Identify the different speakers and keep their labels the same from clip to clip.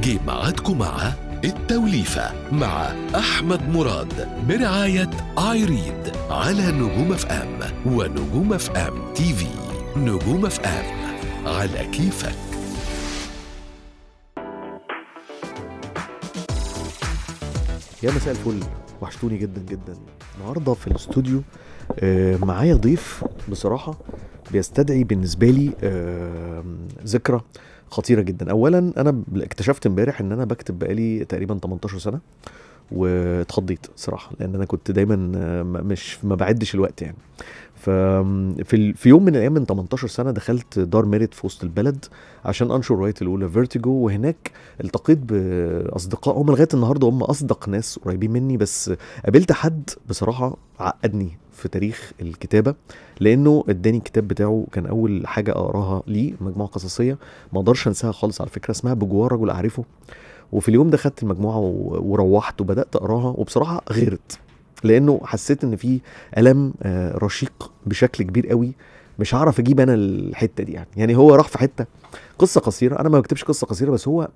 Speaker 1: جيب معادكم مع التوليفة مع أحمد مراد برعاية آيريد على نجوم اف ام ونجوم اف ام تي في نجوم اف ام على كيفك يا مساء الفل وحشتوني جدا
Speaker 2: جدا النهارده في الاستوديو آه، معايا ضيف بصراحه بيستدعي بالنسبه لي آه، ذكرى خطيره جدا اولا انا اكتشفت امبارح ان انا بكتب بقالي تقريبا 18 سنه واتخضيت صراحه لان انا كنت دايما مش ما بعدش الوقت يعني ففي في يوم من الايام من 18 سنه دخلت دار ميريت في وسط البلد عشان انشر روايتي الاولى فيرتيجو وهناك التقيت باصدقاء هم لغايه النهارده هم اصدق ناس قريبين مني بس قابلت حد بصراحه عقدني في تاريخ الكتابه لانه اداني الكتاب بتاعه كان اول حاجه اقراها ليه مجموعه قصصيه ما اقدرش انساها خالص على فكره اسمها بجوار رجل اعرفه وفي اليوم ده خدت المجموعه وروحت وبدات اقراها وبصراحه غيرت لانه حسيت ان في الم آه، رشيق بشكل كبير قوي مش هعرف اجيب انا الحته دي يعني يعني هو راح في حته قصه قصيره انا ما بكتبش قصه قصيره بس هو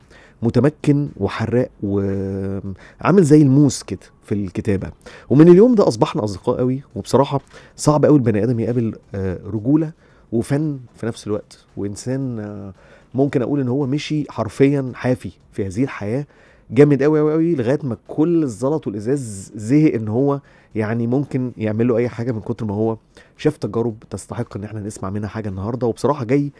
Speaker 2: متمكن وحراق وعامل زي الموس كده في الكتابه ومن اليوم ده اصبحنا اصدقاء قوي وبصراحه صعب قوي البني ادم يقابل آه، رجوله وفن في نفس الوقت وانسان آه، ممكن اقول ان هو مشي حرفيا حافي في هذه الحياه جامد قوي قوي قوي لغايه ما كل الزلط والازاز زهق ان هو يعني ممكن يعمل له اي حاجه من كتر ما هو شاف تجارب تستحق ان احنا نسمع منها حاجه النهارده وبصراحه جاي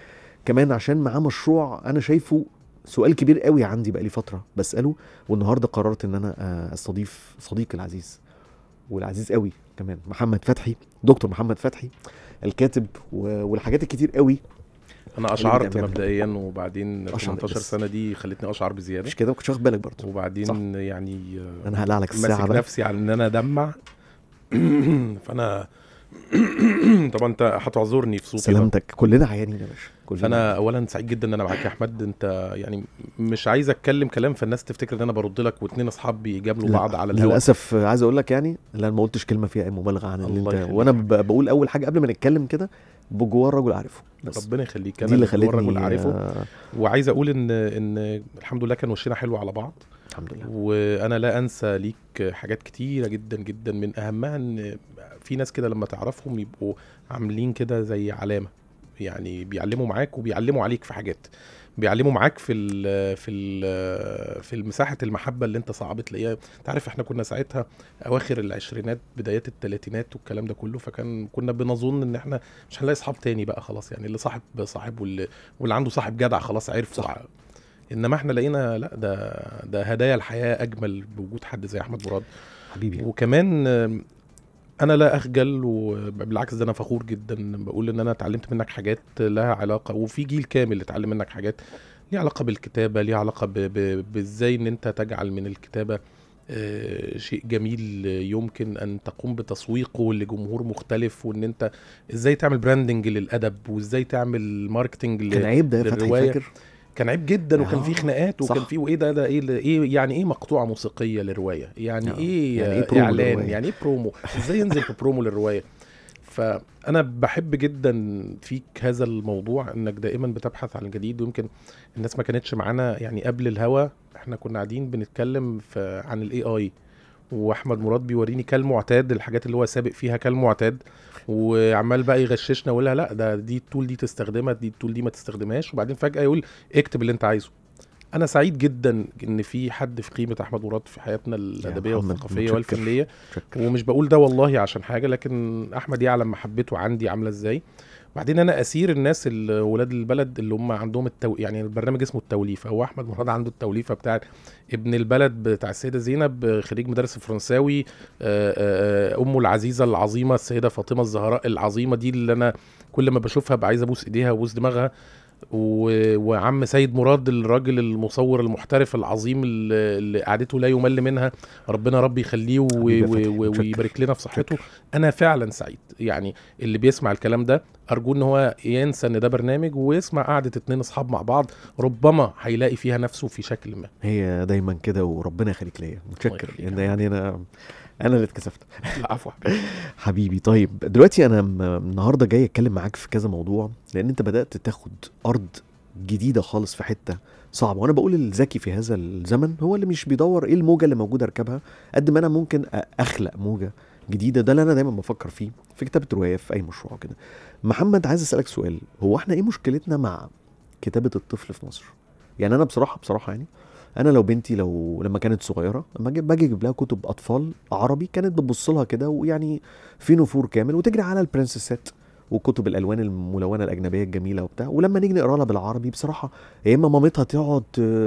Speaker 2: كمان عشان معاه مشروع انا شايفه سؤال كبير قوي عندي بقالي فتره بساله والنهارده قررت ان انا استضيف صديقي العزيز والعزيز قوي كمان محمد فتحي دكتور محمد فتحي الكاتب والحاجات الكتير قوي
Speaker 3: انا اشعرت مبدئيا وبعدين 18 سنه دي خلتني اشعر بزياده مش كده ما كنتش واخد بالك برضه وبعدين صح. يعني آه، انا هقلع لك الساعه بقى نفسي على ان انا ادمع فانا طبعا انت هتعذرني في صوتي سلامتك
Speaker 2: ده. كلنا عيانين يا باشا
Speaker 3: كلنا اولا سعيد جدا ان انا معاك يا احمد انت يعني مش عايز اتكلم كلام فالناس تفتكر ان انا برد لك واثنين اصحاب بيجاملوا بعض على الهواء
Speaker 2: للاسف عايز اقول لك يعني لا انا ما قلتش كلمه فيها اي مبالغه عن اللي انت وانا بقول اول حاجه قبل ما نتكلم كده بجوار رجل
Speaker 3: عارفه بس ربنا يخليك انا دي اللي رجل عارفه آه. وعايز اقول ان ان الحمد لله كان وشنا حلو على بعض الحمد لله وانا لا انسى ليك حاجات كتيره جدا جدا من اهمها ان في ناس كده لما تعرفهم يبقوا عاملين كده زي علامه يعني بيعلموا معاك وبيعلموا عليك في حاجات بيعلموا معاك في الـ في الـ في مساحه المحبه اللي انت صعب تلاقيها انت عارف احنا كنا ساعتها اواخر العشرينات بدايات الثلاثينات والكلام ده كله فكان كنا بنظن ان احنا مش هنلاقي اصحاب تاني بقى خلاص يعني اللي صاحب صاحب واللي, واللي عنده صاحب جدع خلاص عرف صح. انما احنا لقينا لا ده ده هدايا الحياه اجمل بوجود حد زي احمد مراد حبيبي وكمان انا لا اخجل وبالعكس ده انا فخور جدا بقول ان انا اتعلمت منك حاجات لها علاقه وفي جيل كامل اتعلم منك حاجات ليها علاقه بالكتابه ليها علاقه بازاي ان انت تجعل من الكتابه آه، شيء جميل يمكن ان تقوم بتسويقه لجمهور مختلف وان انت ازاي تعمل براندنج للادب وازاي تعمل ماركتنج كان عيب ده يا فتحي فاكر كان عيب جدا آه. وكان في خناقات وكان في وايه ده ده إيه, ايه يعني ايه مقطوعه موسيقيه للروايه يعني آه. ايه يعني ايه برومو اعلان للرواية. يعني ايه برومو ازاي ينزل برومو للروايه فانا بحب جدا فيك هذا الموضوع انك دائما بتبحث عن الجديد ويمكن الناس ما كانتش معانا يعني قبل الهوا احنا كنا قاعدين بنتكلم في عن الاي اي واحمد مراد بيوريني كالمعتاد الحاجات اللي هو سابق فيها كالمعتاد وعمال بقى يغششنا ولا لا ده دي التول دي تستخدمها دي التول دي ما تستخدمهاش وبعدين فجاه يقول اكتب اللي انت عايزه انا سعيد جدا ان في حد في قيمه احمد مراد في حياتنا الادبيه والثقافيه والفنيه ومش بقول ده والله عشان حاجه لكن احمد يعلم محبته عندي عامله ازاي بعدين انا اسير الناس ولاد البلد اللي هم عندهم التو... يعني البرنامج اسمه التوليفه هو احمد مراد عنده التوليفه بتاع ابن البلد بتاع السيده زينب خريج مدرس فرنساوي آه، آه، آه، امه العزيزه العظيمه السيده فاطمه الزهراء العظيمه دي اللي انا كل ما بشوفها بقى عايز ابوس ايديها وابوس دماغها و... وعم سيد مراد الراجل المصور المحترف العظيم اللي قعدته لا يمل منها ربنا ربي يخليه و... و... ويبارك لنا في صحته انا فعلا سعيد يعني اللي بيسمع الكلام ده ارجو ان هو ينسى ان ده برنامج ويسمع قعده اتنين اصحاب مع بعض ربما هيلاقي فيها نفسه في شكل ما
Speaker 2: هي دايما كده وربنا يخليك ليا متشكر يعني انا انا اللي اتكسفت عفوا حبيبي طيب دلوقتي انا النهارده جاي اتكلم معاك في كذا موضوع لان انت بدات تاخد ارض جديده خالص في حته صعبه وانا بقول الذكي في هذا الزمن هو اللي مش بيدور ايه الموجه اللي موجوده اركبها قد ما انا ممكن اخلق موجه جديده ده اللي انا دايما بفكر فيه في كتابه روايه في اي مشروع كده محمد عايز اسالك سؤال هو احنا ايه مشكلتنا مع كتابه الطفل في مصر يعني انا بصراحه بصراحه يعني انا لو بنتي لو لما كانت صغيره لما باجي اجيب لها كتب اطفال عربي كانت بتبص لها كده ويعني في نفور كامل وتجري على البرنسسات وكتب الالوان الملونه الاجنبيه الجميله وبتاع ولما نيجي نقرا لها بالعربي بصراحه يا اما مامتها تقعد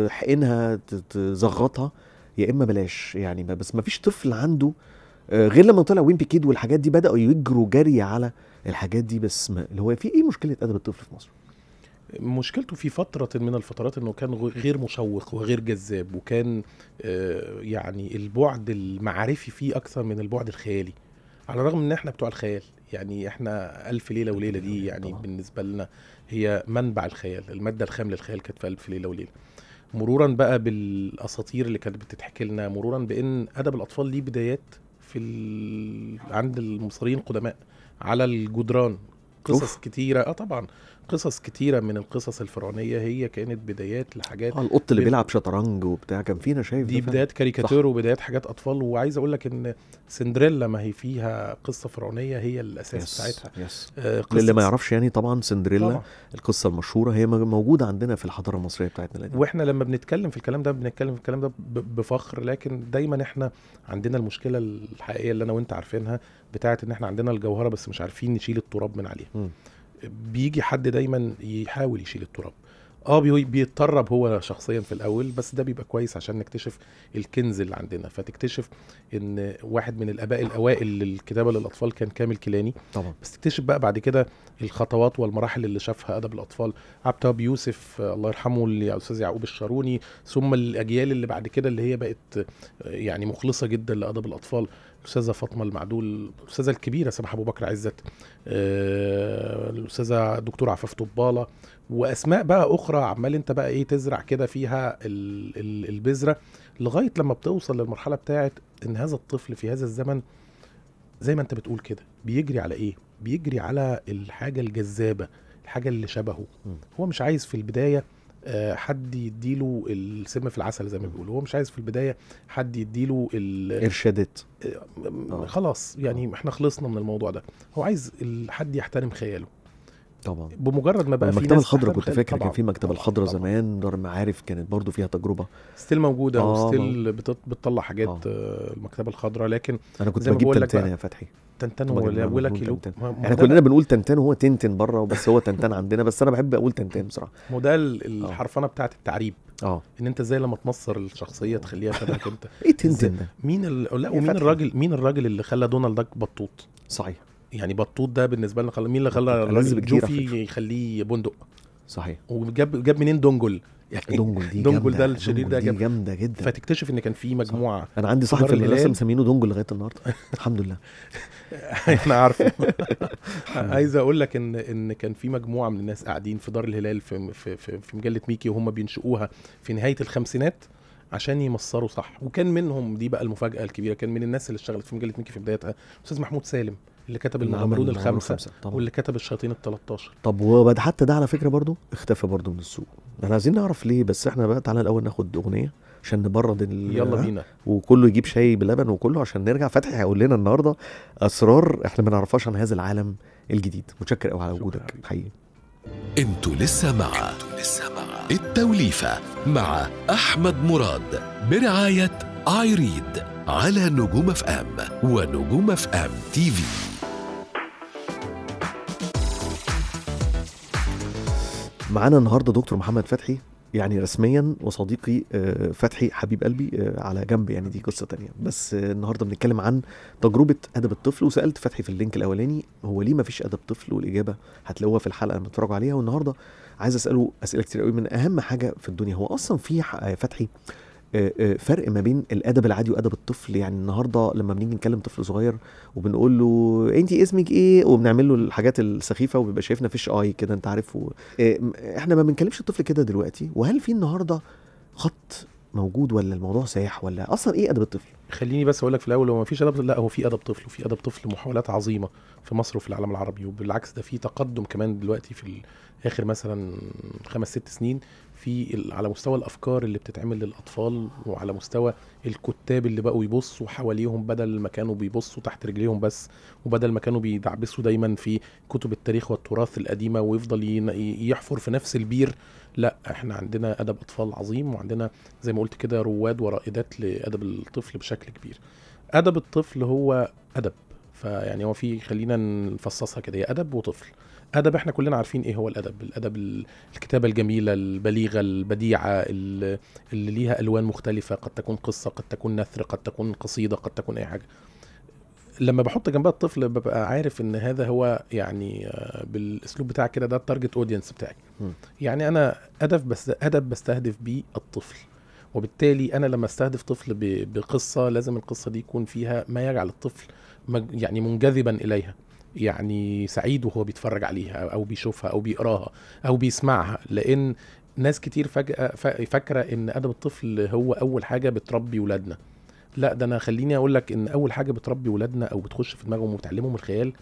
Speaker 2: تحقنها تزغطها يا اما بلاش يعني بس ما فيش طفل عنده آه، غير لما طلع وين كيد والحاجات دي بداوا يجروا جري على الحاجات دي بس ما اللي هو في ايه مشكله
Speaker 3: ادب الطفل في مصر؟ مشكلته في فترة من الفترات انه كان غير مشوق وغير جذاب وكان آه، يعني البعد المعرفي فيه اكثر من البعد الخيالي على الرغم ان احنا بتوع الخيال يعني احنا الف ليله وليله دي يعني طبعا. بالنسبه لنا هي منبع الخيال الماده الخام للخيال كانت في الف ليله وليله مرورا بقى بالاساطير اللي كانت بتتحكي لنا مرورا بان ادب الاطفال ليه بدايات في ال... عند المصريين القدماء على الجدران قصص كتيره اه طبعا قصص كتيره من القصص الفرعونيه هي كانت بدايات لحاجات اه القط اللي بيلعب
Speaker 2: شطرنج وبتاع كان فينا شايف دي بدايات كاريكاتير
Speaker 3: وبدايات حاجات اطفال وعايز اقول لك ان سندريلا ما هي فيها قصه فرعونيه هي الاساس يس بتاعتها يس آه للي ما يعرفش
Speaker 2: يعني طبعا سندريلا طبعا. القصه المشهوره هي موجوده عندنا في الحضاره المصريه بتاعتنا لدي.
Speaker 3: واحنا لما بنتكلم في الكلام ده بنتكلم في الكلام ده بفخر لكن دايما احنا عندنا المشكله الحقيقيه اللي انا وانت عارفينها بتاعت ان احنا عندنا الجوهره بس مش عارفين نشيل التراب من عليها م. بيجي حد دايما يحاول يشيل التراب اه بيتطرب هو شخصيا في الاول بس ده بيبقى كويس عشان نكتشف الكنز اللي عندنا فتكتشف ان واحد من الاباء الاوائل للكتابه للاطفال كان كامل كيلاني طبعا بس تكتشف بقى بعد كده الخطوات والمراحل اللي شافها ادب الاطفال عبد الوهاب يوسف الله يرحمه الاستاذ يعقوب الشاروني ثم الاجيال اللي بعد كده اللي هي بقت يعني مخلصه جدا لادب الاطفال الاستاذه فاطمه المعدول الاستاذه الكبيره سماح ابو بكر عزت آه، الاستاذه دكتور عفاف طباله واسماء بقى اخرى عمال انت بقى ايه تزرع كده فيها البذره لغايه لما بتوصل للمرحله بتاعه ان هذا الطفل في هذا الزمن زي ما انت بتقول كده بيجري على ايه بيجري على الحاجه الجذابه الحاجه اللي شبهه هو مش عايز في البدايه آه، حد يديله السم في العسل زي ما بيقولوا هو مش عايز في البدايه حد يديله الارشادات آه، آه. خلاص يعني احنا خلصنا من الموضوع ده هو عايز حد يحترم خياله طبعا بمجرد ما بقى في المكتبه الخضراء كنت فاكر كان في مكتبه الخضراء
Speaker 2: زمان دار المعارف كانت برضو فيها تجربه
Speaker 3: ستيل موجوده آه وستيل آه. بتطلع حاجات آه. آه. المكتبه الخضراء لكن انا كنت بجيب تنتان يا فتحي تنتان ولا كيلو إيه، احنا كلنا
Speaker 2: بنقول تنتان وهو تنتن بره بس هو تنتان عندنا بس انا بحب اقول تنتان بصراحه
Speaker 3: ما ده آه. الحرفنه بتاعت التعريب اه ان انت ازاي لما تنصر الشخصيه تخليها شبهك انت ايه تنتن ده مين لا ومين الراجل مين الراجل اللي خلى دونالد داك بطوط صحيح يعني بطوط ده بالنسبه لنا خل... مين اللي خلى جوفي يخليه بندق صحيح وجاب جاب منين دونجل يعني دونجل دي دونجل ده الشرير ده جاب جامده جدا فتكتشف ان كان في مجموعه صح. انا عندي صاحب في المدرسه
Speaker 2: مسمينه دونجل لغايه النهارده الحمد لله
Speaker 3: انا عارفه عايز اقول لك ان ان كان في مجموعه من الناس قاعدين في دار الهلال في في في, في مجله ميكي وهم بينشئوها في نهايه الخمسينات عشان يمصروا صح وكان منهم دي بقى المفاجاه الكبيره كان من الناس اللي اشتغلت في مجله ميكي في بدايتها استاذ محمود سالم اللي كتب المغامرون الخمسه, الخمسة. طبعا. واللي كتب الشياطين ال 13
Speaker 2: طب وبعد حتى ده على فكره برضو اختفى برضو من السوق احنا عايزين نعرف ليه بس احنا بقى تعالى الاول ناخد اغنيه عشان نبرد يلا بينا وكله يجيب شاي بلبن وكله عشان نرجع فتحي هيقول لنا النهارده اسرار احنا ما نعرفهاش عن هذا العالم الجديد متشكر قوي على وجودك حقيقي
Speaker 1: انتوا لسه مع انتوا لسه مع التوليفه مع احمد مراد برعايه ايريد على نجوم اف ام ونجوم اف ام تي في
Speaker 2: معانا النهارده دكتور محمد فتحي يعني رسميا وصديقي آه، فتحي حبيب قلبي آه، على جنب يعني دي قصه تانية بس آه، النهارده بنتكلم عن تجربه ادب الطفل وسالت فتحي في اللينك الاولاني هو ليه ما فيش ادب طفل والاجابه هتلاقوها في الحلقه لما تتفرجوا عليها والنهارده عايز اساله اسئله كتير قوي من اهم حاجه في الدنيا هو اصلا في فتحي آه، آه، فرق ما بين الادب العادي وادب الطفل يعني النهارده لما بنيجي نكلم طفل صغير وبنقول له انت اسمك ايه وبنعمل له الحاجات السخيفه وبيبقى شايفنا فيش اي كده انت عارف و... آه، احنا ما بنكلمش الطفل كده دلوقتي وهل في النهارده خط
Speaker 3: موجود ولا الموضوع سايح ولا اصلا ايه ادب الطفل خليني بس اقول لك في الاول هو ما فيش ادب لا هو في ادب طفل وفي ادب طفل محاولات عظيمه في مصر وفي العالم العربي وبالعكس ده في تقدم كمان دلوقتي في اخر مثلا خمس ست سنين في على مستوى الافكار اللي بتتعمل للاطفال وعلى مستوى الكتاب اللي بقوا يبصوا حواليهم بدل ما كانوا بيبصوا تحت رجليهم بس وبدل ما كانوا بيدعبسوا دايما في كتب التاريخ والتراث القديمه ويفضل يحفر في نفس البير لا احنا عندنا ادب اطفال عظيم وعندنا زي ما قلت كده رواد ورائدات لادب الطفل بشكل كبير ادب الطفل هو ادب فيعني هو في خلينا نفصصها كده هي ادب وطفل ادب احنا كلنا عارفين ايه هو الادب الادب الكتابه الجميله البليغه البديعه اللي ليها الوان مختلفه قد تكون قصه قد تكون نثر قد تكون قصيده قد تكون اي حاجه لما بحط جنبها الطفل ببقى عارف ان هذا هو يعني آه، بالاسلوب بتاعك كده ده التارجت اودينس بتاعي يعني انا ادب بس ادب بستهدف بيه الطفل وبالتالي انا لما استهدف طفل بقصه لازم القصه دي يكون فيها ما يجعل الطفل يعني منجذبا اليها يعني سعيد وهو بيتفرج عليها او بيشوفها او بيقراها او بيسمعها لان ناس كتير فجاه فاكره ان ادب الطفل هو اول حاجه بتربي ولادنا لا ده انا خليني اقول لك ان اول حاجه بتربي ولادنا او بتخش في دماغهم وبتعلمهم الخيال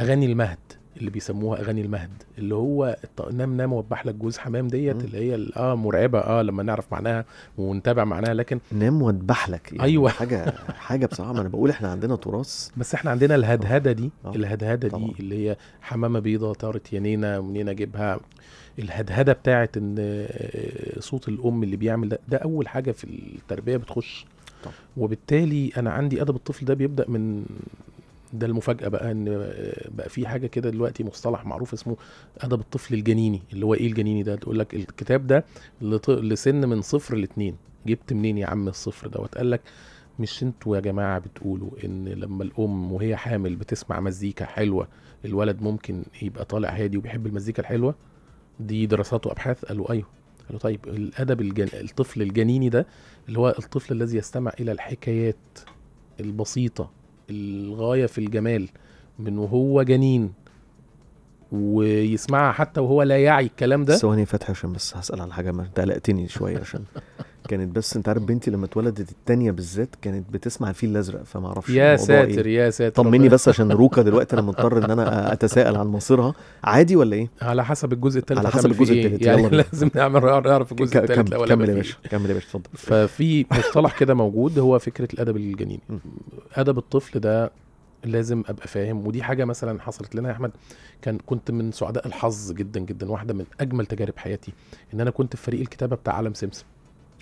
Speaker 3: اغاني المهد اللي بيسموها اغاني المهد اللي هو نام نام وبح لك جوز حمام ديت اللي هي اه مرعبه اه لما نعرف معناها ونتابع معناها لكن نام وذبح لك يعني ايوه حاجه حاجه بصراحه ما انا بقول احنا عندنا تراث بس احنا عندنا الهدهده دي آه. آه. الهدهده طبعا. دي اللي هي حمامه بيضه طارت ينينا منين اجيبها الهدهده بتاعت ان آه، صوت الام اللي بيعمل ده ده اول حاجه في التربيه بتخش طبعا. وبالتالي انا عندي ادب الطفل ده بيبدا من ده المفاجاه بقى ان بقى في حاجه كده دلوقتي مصطلح معروف اسمه ادب الطفل الجنيني اللي هو ايه الجنيني ده تقول لك الكتاب ده لسن من صفر لاتنين جبت منين يا عم الصفر دوت قال لك مش انتوا يا جماعه بتقولوا ان لما الام وهي حامل بتسمع مزيكا حلوه الولد ممكن يبقى طالع هادي وبيحب المزيكا الحلوه دي دراسات وابحاث قالوا ايوه قالوا طيب الادب الجن... الطفل الجنيني ده اللي هو الطفل الذي يستمع الى الحكايات البسيطه الغايه في الجمال من وهو جنين ويسمعها حتى وهو لا يعي الكلام ده
Speaker 2: ثواني فتحي عشان بس هسال على حاجه ما انت قلقتني شويه عشان كانت بس انت عارف بنتي لما اتولدت الثانيه بالذات كانت بتسمع الفيل الازرق فما اعرفش يا إيه. ساتر إيه. يا ساتر طمني بس عشان روكا دلوقتي انا مضطر ان انا اتساءل عن مصيرها عادي ولا ايه
Speaker 3: على حسب الجزء الثالث على حسب الجزء الثالث إيه؟ يعني لازم نعمل نعرف الجزء الثالث الاول كمل يا باشا إيه. كمل يا باشا اتفضل ففي مصطلح كده موجود هو فكره الادب الجنيني ادب الطفل ده لازم ابقى فاهم ودي حاجه مثلا حصلت لنا يا احمد كان كنت من سعداء الحظ جدا جدا واحده من اجمل تجارب حياتي ان انا كنت في فريق الكتابه بتاع عالم سمسم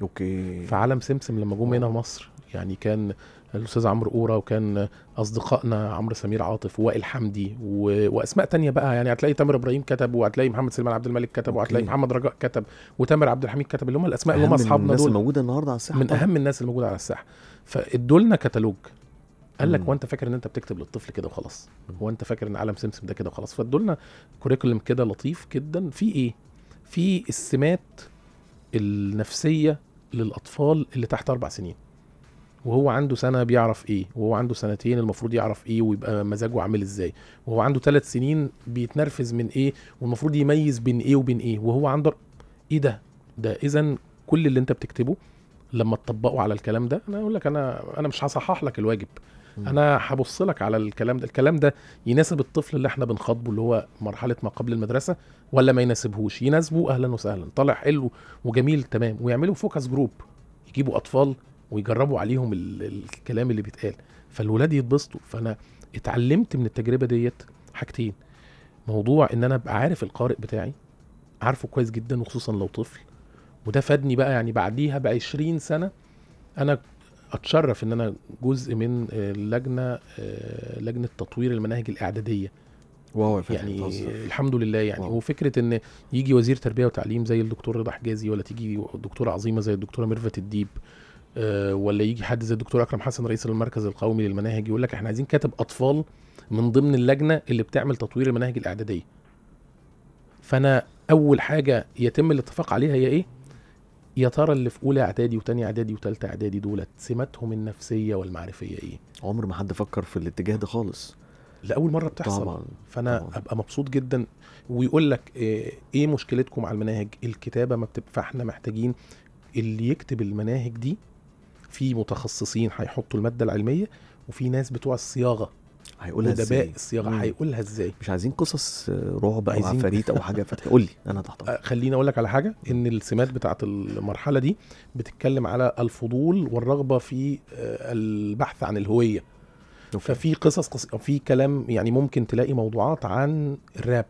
Speaker 3: اوكي في عالم سمسم لما جم هنا مصر يعني كان الاستاذ عمرو قوره وكان اصدقائنا عمرو سمير عاطف ووائل حمدي و... واسماء تانية بقى يعني هتلاقي تامر ابراهيم كتب وهتلاقي محمد سليمان عبد الملك كتب وهتلاقي محمد رجاء كتب وتامر عبد الحميد كتب اللي هم الاسماء اللي هم اصحابنا دول الناس الموجوده النهارده على الساحه من اهم الناس الموجوده على الساحه فادولنا كتالوج قال لك هو انت فاكر ان انت بتكتب للطفل كده وخلاص هو انت فاكر ان عالم سمسم ده كده وخلاص فادولنا كوريكولم كده لطيف جدا في ايه في السمات النفسيه للاطفال اللي تحت اربع سنين وهو عنده سنه بيعرف ايه وهو عنده سنتين المفروض يعرف ايه ويبقى مزاجه عامل ازاي وهو عنده ثلاث سنين بيتنرفز من ايه والمفروض يميز بين ايه وبين ايه وهو عنده ايه ده ده اذا كل اللي انت بتكتبه لما تطبقه على الكلام ده انا اقول لك انا انا مش هصحح لك الواجب انا هبص لك على الكلام ده الكلام ده يناسب الطفل اللي احنا بنخاطبه اللي هو مرحله ما قبل المدرسه ولا ما يناسبهوش يناسبه اهلا وسهلا طالع حلو وجميل تمام ويعملوا فوكس جروب يجيبوا اطفال ويجربوا عليهم الكلام اللي بيتقال فالولاد يتبسطوا فانا اتعلمت من التجربه ديت حاجتين موضوع ان انا ابقى عارف القارئ بتاعي عارفه كويس جدا وخصوصا لو طفل وده فادني بقى يعني بعديها ب 20 سنه انا اتشرف ان انا جزء من اللجنه آه، آه، لجنه تطوير المناهج الاعداديه واو يعني الحمد لله يعني واو. وفكره ان يجي وزير تربيه وتعليم زي الدكتور رضا حجازي ولا تيجي دكتوره عظيمه زي الدكتوره ميرفت الديب آه، ولا يجي حد زي الدكتور اكرم حسن رئيس المركز القومي للمناهج يقول لك احنا عايزين كاتب اطفال من ضمن اللجنه اللي بتعمل تطوير المناهج الاعداديه فانا اول حاجه يتم الاتفاق عليها هي ايه يا ترى اللي في اولى اعدادي وتاني اعدادي وتالتة اعدادي دولت سماتهم النفسيه والمعرفيه ايه عمر ما حد فكر في الاتجاه ده خالص لاول مره بتحصل طبعا. فانا طبعا. ابقى مبسوط جدا ويقول لك آه، ايه مشكلتكم على المناهج الكتابه ما بتبقى فاحنا محتاجين اللي يكتب المناهج دي في متخصصين هيحطوا الماده العلميه وفي ناس بتوع الصياغه هيقولها ازاي ادباء الصياغه هيقولها ازاي مش
Speaker 2: عايزين قصص آه، رعب او عفاريت او حاجه فتح قول لي انا
Speaker 3: تحت آه، خليني اقول لك على حاجه ان السمات بتاعه المرحله دي بتتكلم على الفضول والرغبه في آه، البحث عن الهويه أوكي. ففي قصص قص... في كلام يعني ممكن تلاقي موضوعات عن الراب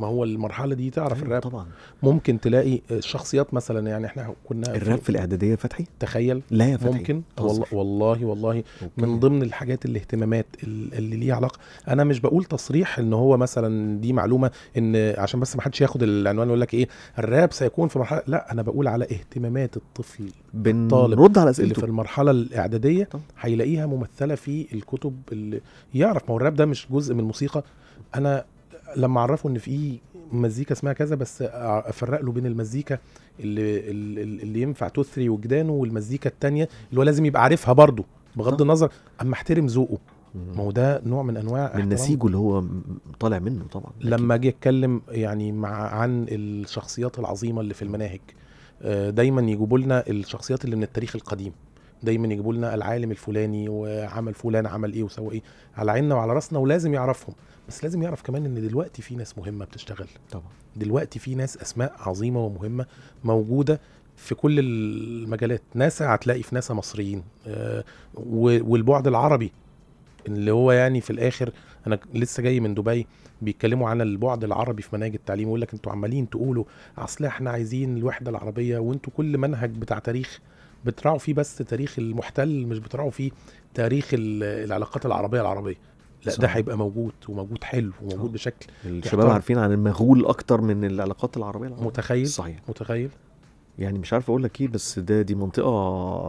Speaker 3: ما هو المرحله دي تعرف أيوة، الراب طبعا ممكن تلاقي الشخصيات مثلا يعني احنا كنا الراب في الاعداديه فتحي تخيل لا يا فتحي ممكن والله والله والله من ضمن الحاجات الاهتمامات اللي ليها علاقه انا مش بقول تصريح ان هو مثلا دي معلومه ان عشان بس ما حدش ياخد العنوان يقول لك ايه الراب سيكون في مرحله لا انا بقول على اهتمامات الطفل الطالب رد على اسئلته اللي في المرحله الاعداديه هيلاقيها ممثله في الكتب اللي يعرف ما هو الراب ده مش جزء من الموسيقى انا لما عرفوا ان في مزيكا اسمها كذا بس افرق له بين المزيكا اللي اللي ينفع تثري وجدانه والمزيكا الثانيه اللي هو لازم يبقى عارفها برضه بغض النظر اما احترم ذوقه ما هو ده نوع من انواع من نسيجه اللي هو طالع منه طبعا لما اجي اتكلم يعني مع عن الشخصيات العظيمه اللي في المناهج آه، دايما يجيبوا لنا الشخصيات اللي من التاريخ القديم دايما يجيبوا لنا العالم الفلاني وعمل فلان عمل ايه وسوى ايه على عيننا وعلى راسنا ولازم يعرفهم بس لازم يعرف كمان ان دلوقتي في ناس مهمه بتشتغل طبعا دلوقتي في ناس اسماء عظيمه ومهمه موجوده في كل المجالات ناسا هتلاقي في ناسا مصريين آه والبعد العربي اللي هو يعني في الاخر انا لسه جاي من دبي بيتكلموا عن البعد العربي في مناهج التعليم يقول لك انتوا عمالين تقولوا اصل احنا عايزين الوحده العربيه وانتوا كل منهج بتاع تاريخ بتراعوا فيه بس تاريخ المحتل مش بتراعوا فيه تاريخ العلاقات العربيه العربيه لا صح. ده هيبقى موجود وموجود حلو وموجود أوه. بشكل الشباب عارفين
Speaker 2: عن المغول اكتر من العلاقات العربيه العربية. متخيل صحيح متخيل يعني مش عارف اقول لك ايه بس ده دي منطقه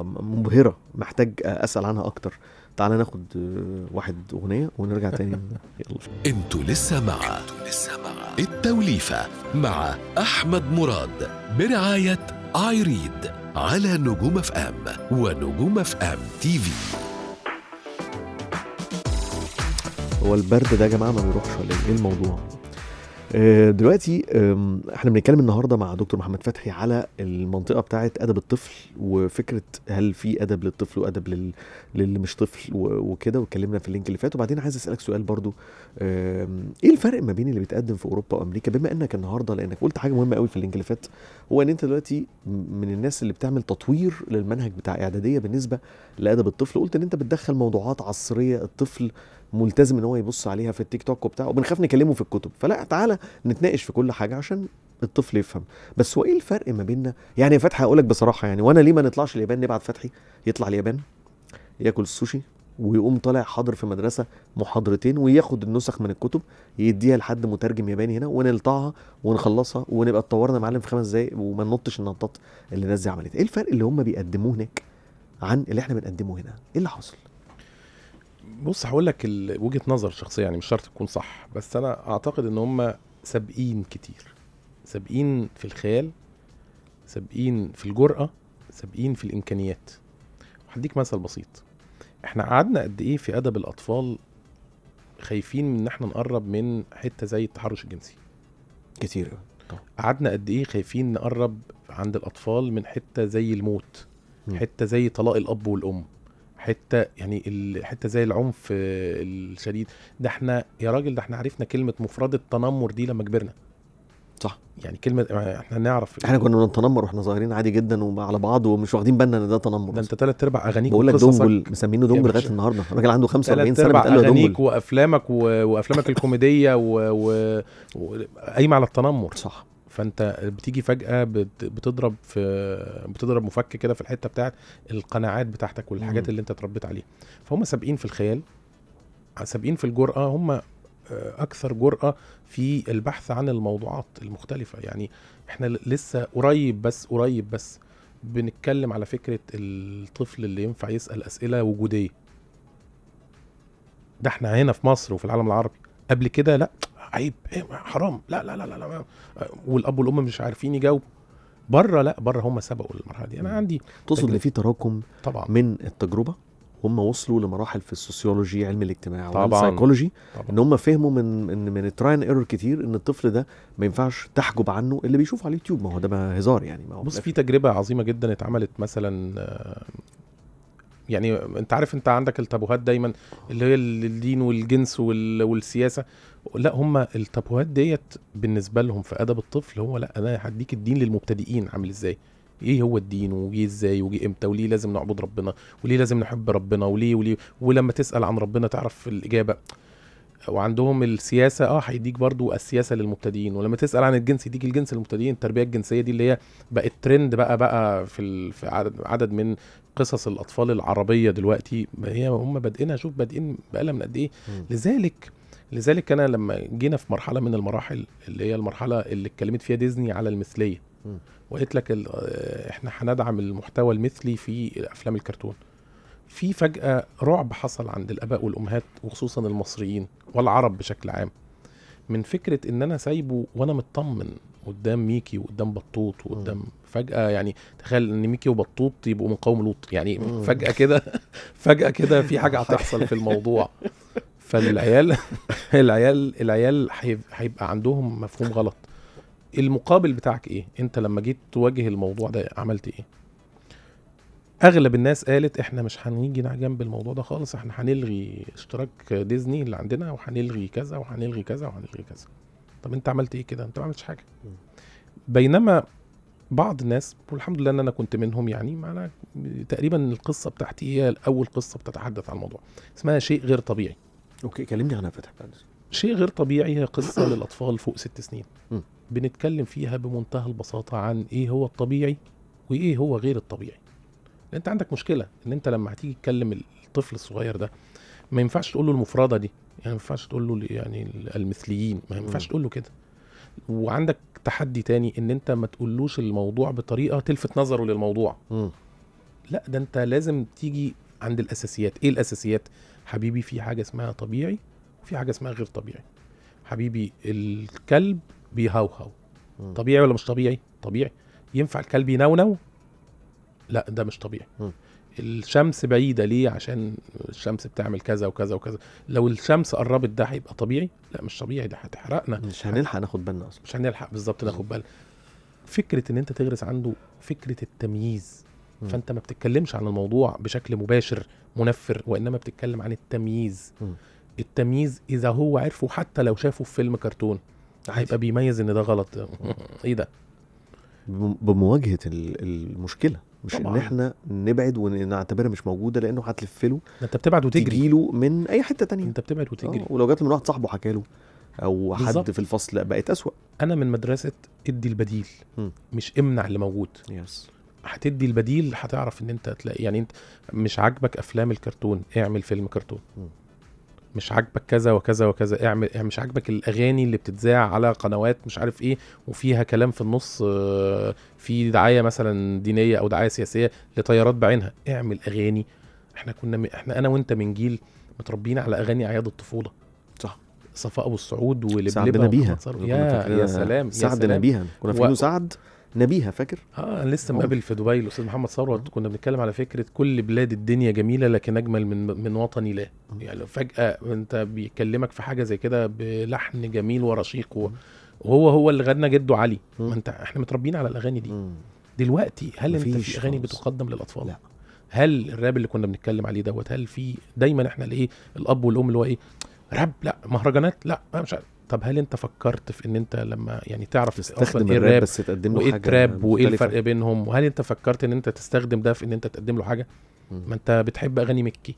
Speaker 2: مبهره محتاج اسال عنها اكتر تعالى ناخد
Speaker 1: واحد اغنيه ونرجع تاني يلا انتوا لسه مع انتوا لسه مع التوليفه مع احمد مراد برعايه اي ريد على نجوم اف ام ونجوم اف ام تي في هو البرد ده يا جماعه ما بيروحش ولا ايه, إيه الموضوع آه،
Speaker 2: دلوقتي احنا بنتكلم النهارده مع دكتور محمد فتحي على المنطقه بتاعه ادب الطفل وفكره هل في ادب للطفل وادب لل... للي مش طفل وكده واتكلمنا في اللينك اللي فات وبعدين عايز اسالك سؤال برضو ايه الفرق ما بين اللي بيتقدم في اوروبا وامريكا بما انك النهارده لانك قلت حاجه مهمه قوي في اللينك اللي فات هو ان انت دلوقتي من الناس اللي بتعمل تطوير للمنهج بتاع اعداديه بالنسبه لادب الطفل قلت ان انت بتدخل موضوعات عصريه الطفل ملتزم ان هو يبص عليها في التيك توك وبتاع وبنخاف نكلمه في الكتب فلا تعالى نتناقش في كل حاجه عشان الطفل يفهم بس هو ايه الفرق ما بيننا يعني يا فتحي هقول لك بصراحه يعني وانا ليه ما نطلعش اليابان نبعت فتحي يطلع اليابان ياكل السوشي ويقوم طالع حاضر في مدرسه محاضرتين وياخد النسخ من الكتب يديها لحد مترجم ياباني هنا ونلطعها ونخلصها ونبقى اتطورنا معلم في خمس دقايق وما ننطش النطاط اللي الناس دي عملتها ايه الفرق اللي هم
Speaker 3: بيقدموه هناك عن اللي احنا بنقدمه هنا ايه اللي حصل بص هقول لك وجهه نظر شخصيه يعني مش شرط تكون صح بس انا اعتقد ان هم سابقين كتير سابقين في الخيال سابقين في الجرأة سابقين في الإمكانيات هديك مثل بسيط احنا قعدنا قد ايه في أدب الأطفال خايفين ان احنا نقرب من حتة زي التحرش الجنسي كتير قعدنا قد ايه خايفين نقرب عند الأطفال من حتة زي الموت حتة زي طلاق الأب والأم حته يعني حته زي العنف آه، الشديد ده احنا يا راجل ده احنا عرفنا كلمه مفرد التنمر دي لما كبرنا صح يعني كلمه آه، احنا نعرف احنا كنا
Speaker 2: بنتنمر واحنا صغيرين عادي جدا وعلى بعض ومش واخدين بالنا ان ده تنمر ده انت ثلاث ارباع اغانيك بقول لك دونجل مسمينه دونجل لغايه النهارده الراجل عنده 45 سنه بيتقال اغانيك
Speaker 3: وافلامك وافلامك الكوميديه وقايمه و... و... على التنمر صح فانت بتيجي فجاه بتضرب في بتضرب مفك كده في الحته بتاعت القناعات بتاعتك والحاجات اللي انت اتربيت عليها فهم سابقين في الخيال سابقين في الجراه هم آه، اكثر جراه في البحث عن الموضوعات المختلفه يعني احنا لسه قريب بس قريب بس بنتكلم على فكره الطفل اللي ينفع يسال اسئله وجوديه ده احنا هنا في مصر وفي العالم العربي قبل كده لا عيب إيه حرام لا لا لا لا, لا. والاب والام مش عارفين يجاوبوا بره لا بره هم سبقوا المرحله دي انا عندي تقصد ان في
Speaker 2: تراكم طبعا من التجربه هم وصلوا لمراحل في السوسيولوجي علم
Speaker 3: الاجتماع والسايكولوجي
Speaker 2: ان هم فهموا من من من التراين ايرور كتير ان الطفل ده ما
Speaker 3: ينفعش تحجب عنه اللي بيشوفه على اليوتيوب ما هو ده ما هزار يعني ما هو بص في تجربه عظيمه جدا اتعملت مثلا آه، يعني انت عارف انت عندك التابوهات دايما اللي هي الدين والجنس والسياسه لا هم التابوهات ديت بالنسبه لهم في ادب الطفل هو لا انا هديك الدين للمبتدئين عامل ازاي ايه هو الدين وجي ازاي وجي امتى وليه لازم نعبد ربنا وليه لازم نحب ربنا وليه وليه ولما تسال عن ربنا تعرف الاجابه وعندهم السياسه اه هيديك برضو السياسه للمبتدئين ولما تسال عن الجنس يديك الجنس للمبتدئين التربيه الجنسيه دي اللي هي بقت ترند بقى بقى في في عدد من قصص الاطفال العربيه دلوقتي هي هم بادئينها شوف بادئين بقالها من قد ايه لذلك لذلك انا لما جينا في مرحله من المراحل اللي هي المرحله اللي اتكلمت فيها ديزني على المثليه وقالت لك آه، احنا هندعم المحتوى المثلي في افلام الكرتون في فجاه رعب حصل عند الاباء والامهات وخصوصا المصريين والعرب بشكل عام من فكره ان انا سايبه وانا مطمن قدام ميكي وقدام بطوط وقدام فجاه يعني تخيل ان ميكي وبطوط يبقوا من قوم لوط يعني فجاه كده فجاه كده في حاجه هتحصل في الموضوع فالعيال العيال العيال هيبقى عندهم مفهوم غلط المقابل بتاعك ايه انت لما جيت تواجه الموضوع ده عملت ايه اغلب الناس قالت احنا مش هنيجي جنب الموضوع ده خالص احنا هنلغي اشتراك ديزني اللي عندنا وهنلغي كذا وهنلغي كذا وهنلغي كذا طب انت عملت ايه كده انت ما عملتش حاجه بينما بعض الناس والحمد لله ان انا كنت منهم يعني معنا تقريبا القصه بتاعتي هي اول قصه بتتحدث عن الموضوع اسمها شيء غير طبيعي اوكي كلمني عنها فتح شيء غير طبيعي هي قصه للاطفال فوق ست سنين بنتكلم فيها بمنتهى البساطه عن ايه هو الطبيعي وايه هو غير الطبيعي انت عندك مشكله ان انت لما هتيجي تكلم الطفل الصغير ده ما ينفعش تقول له المفرده دي يعني ما ينفعش تقول له يعني المثليين ما ينفعش تقول له كده وعندك تحدي تاني ان انت ما تقولوش الموضوع بطريقه تلفت نظره للموضوع م. لا ده انت لازم تيجي عند الاساسيات ايه الاساسيات حبيبي في حاجه اسمها طبيعي وفي حاجه اسمها غير طبيعي حبيبي الكلب بيهوهو طبيعي ولا مش طبيعي طبيعي ينفع الكلب ينونو لا ده مش طبيعي الشمس بعيدة ليه عشان الشمس بتعمل كذا وكذا وكذا لو الشمس قربت ده هيبقى طبيعي لا مش طبيعي ده هتحرقنا مش هنلحق ناخد بالنا اصلا مش هنلحق بالظبط ناخد بالنا فكرة ان انت تغرس عنده فكرة التمييز م. فانت ما بتتكلمش عن الموضوع بشكل مباشر منفر وانما بتتكلم عن التمييز م. التمييز اذا هو عرفه حتى لو شافه في فيلم كرتون هيبقى بيميز ان ده غلط ايه ده
Speaker 2: بمواجهه المشكله مش طبعا. ان احنا نبعد ونعتبرها مش موجوده لانه هتلفله انت بتبعد وتجري تجيله من اي حته تانية انت بتبعد وتجري آه، ولو جات من واحد صاحبه حكى له او حد بالزبط. في الفصل بقت اسوأ
Speaker 3: انا من مدرسه ادي البديل م. مش امنع اللي موجود يس هتدي البديل هتعرف ان انت تلاقي يعني انت مش عاجبك افلام الكرتون اعمل فيلم كرتون مش عاجبك كذا وكذا وكذا اعمل مش عاجبك الاغاني اللي بتتذاع على قنوات مش عارف ايه وفيها كلام في النص آه، في دعايه مثلا دينيه او دعايه سياسيه لطيارات بعينها اعمل اغاني احنا كنا م... احنا انا وانت من جيل متربيين على اغاني اعياد الطفوله صح صفاء ابو السعود ولبلبه سعدنا بيها يا, يا سلام سعدنا بيها كنا فاكرين
Speaker 2: سعد نبيها فاكر؟
Speaker 3: اه انا لسه مقابل آه. في دبي الاستاذ محمد ثروت آه. كنا بنتكلم على فكره كل بلاد الدنيا جميله لكن اجمل من من وطني لا آه. يعني فجاه انت بيكلمك في حاجه زي كده بلحن جميل ورشيق وهو هو اللي غنى جده علي ما انت احنا متربيين على الاغاني دي دلوقتي هل انت في اغاني بتقدم للاطفال؟ لا هل الراب اللي كنا بنتكلم عليه دوت هل في دايما احنا الايه الاب والام اللي هو ايه راب لا مهرجانات لا مش عارف طب هل انت فكرت في ان انت لما يعني تعرف تستخدم ايه الراب بس تقدم له وايه التراب وايه الفرق بينهم وهل انت فكرت ان انت تستخدم ده في ان انت تقدم له حاجه مم. ما انت بتحب اغاني مكي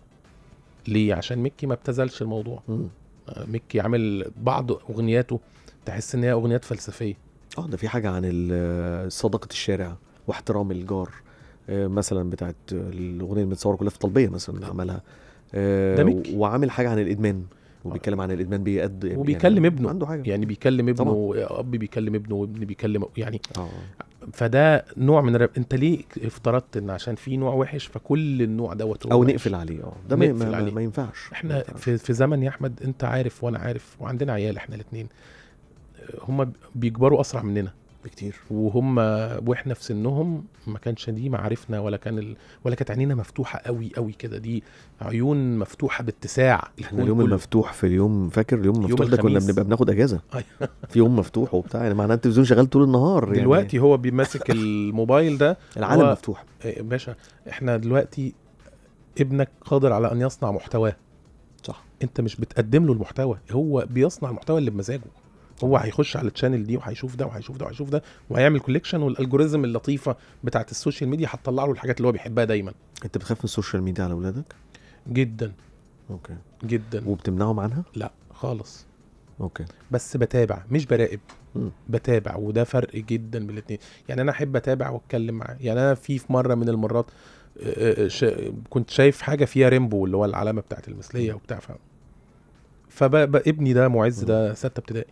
Speaker 3: ليه عشان مكي ما ابتذلش الموضوع مم. آه، مكي عامل بعض اغنياته تحس ان هي اغنيات فلسفيه اه ده في حاجه عن صداقه الشارع واحترام الجار آه، مثلا
Speaker 2: بتاعت الاغنيه المتصوره كلها في طلبيه مثلا آه. عملها ده مكي. وعامل حاجه عن
Speaker 3: الادمان وبيتكلم آه. عن الادمان بيقد يعني وبيكلم ابنه عنده حاجه يعني بيكلم ابنه طبعا. اب بيكلم ابنه وابن بيكلم يعني أوه. فده نوع من الرب انت ليه افترضت ان عشان في نوع وحش فكل النوع دوت او نقفل عليه اه ده ما, ما, ما ينفعش احنا ينفعش. في, في زمن يا احمد انت عارف وانا عارف وعندنا عيال احنا الاثنين هم بيكبروا اسرع مننا بكتير وهم واحنا في سنهم ما كانش دي معارفنا ولا كان ال... ولا كانت عينينا مفتوحه قوي قوي كده دي عيون مفتوحه باتساع احنا اليوم كل...
Speaker 2: المفتوح في اليوم فاكر اليوم المفتوح ده كنا بنبقى بناخد اجازه أيوة. في يوم مفتوح وبتاع يعني معناه
Speaker 3: التلفزيون شغال طول النهار يعني دلوقتي هو بيمسك الموبايل ده العالم هو... مفتوح إيه، باشا احنا دلوقتي ابنك قادر على ان يصنع محتواه صح انت مش بتقدم له المحتوى هو بيصنع المحتوى اللي بمزاجه هو هيخش على التشانل دي وهيشوف ده وهيشوف ده وهيشوف ده وهيعمل كوليكشن والالجوريزم اللطيفه بتاعت السوشيال ميديا هتطلع له الحاجات اللي هو بيحبها دايما انت بتخاف من السوشيال ميديا على اولادك جدا اوكي جدا وبتمنعهم عنها لا خالص اوكي بس بتابع مش براقب م. بتابع وده فرق جدا بين الاثنين يعني انا احب اتابع واتكلم معاه يعني انا في في مره من المرات آه، آه، آه، كنت شايف حاجه فيها ريمبو اللي هو العلامه بتاعت المثليه وبتاع ف فابني ده معز ده سته ابتدائي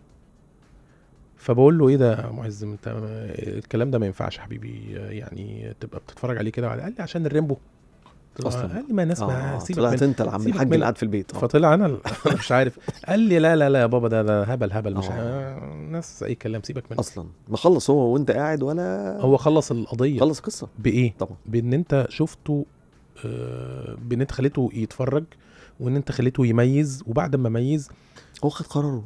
Speaker 3: فبقول له ايه ده يا معز انت الكلام ده ما ينفعش يا حبيبي يعني تبقى بتتفرج عليه كده قال لي عشان الريمبو اصلا قال لي ما الناس آه ما سيبك طلعت انت العم الحاج اللي قاعد في البيت آه. فطلع انا مش عارف قال لي لا لا لا يا بابا ده ده هبل هبل مش آه. ناس اي كلام سيبك منه اصلا ما خلص هو وانت قاعد ولا هو خلص القضيه خلص قصه بايه طبعا بان انت شفته آه بان انت خليته يتفرج وان انت خليته يميز وبعد ما ميز هو خد قراره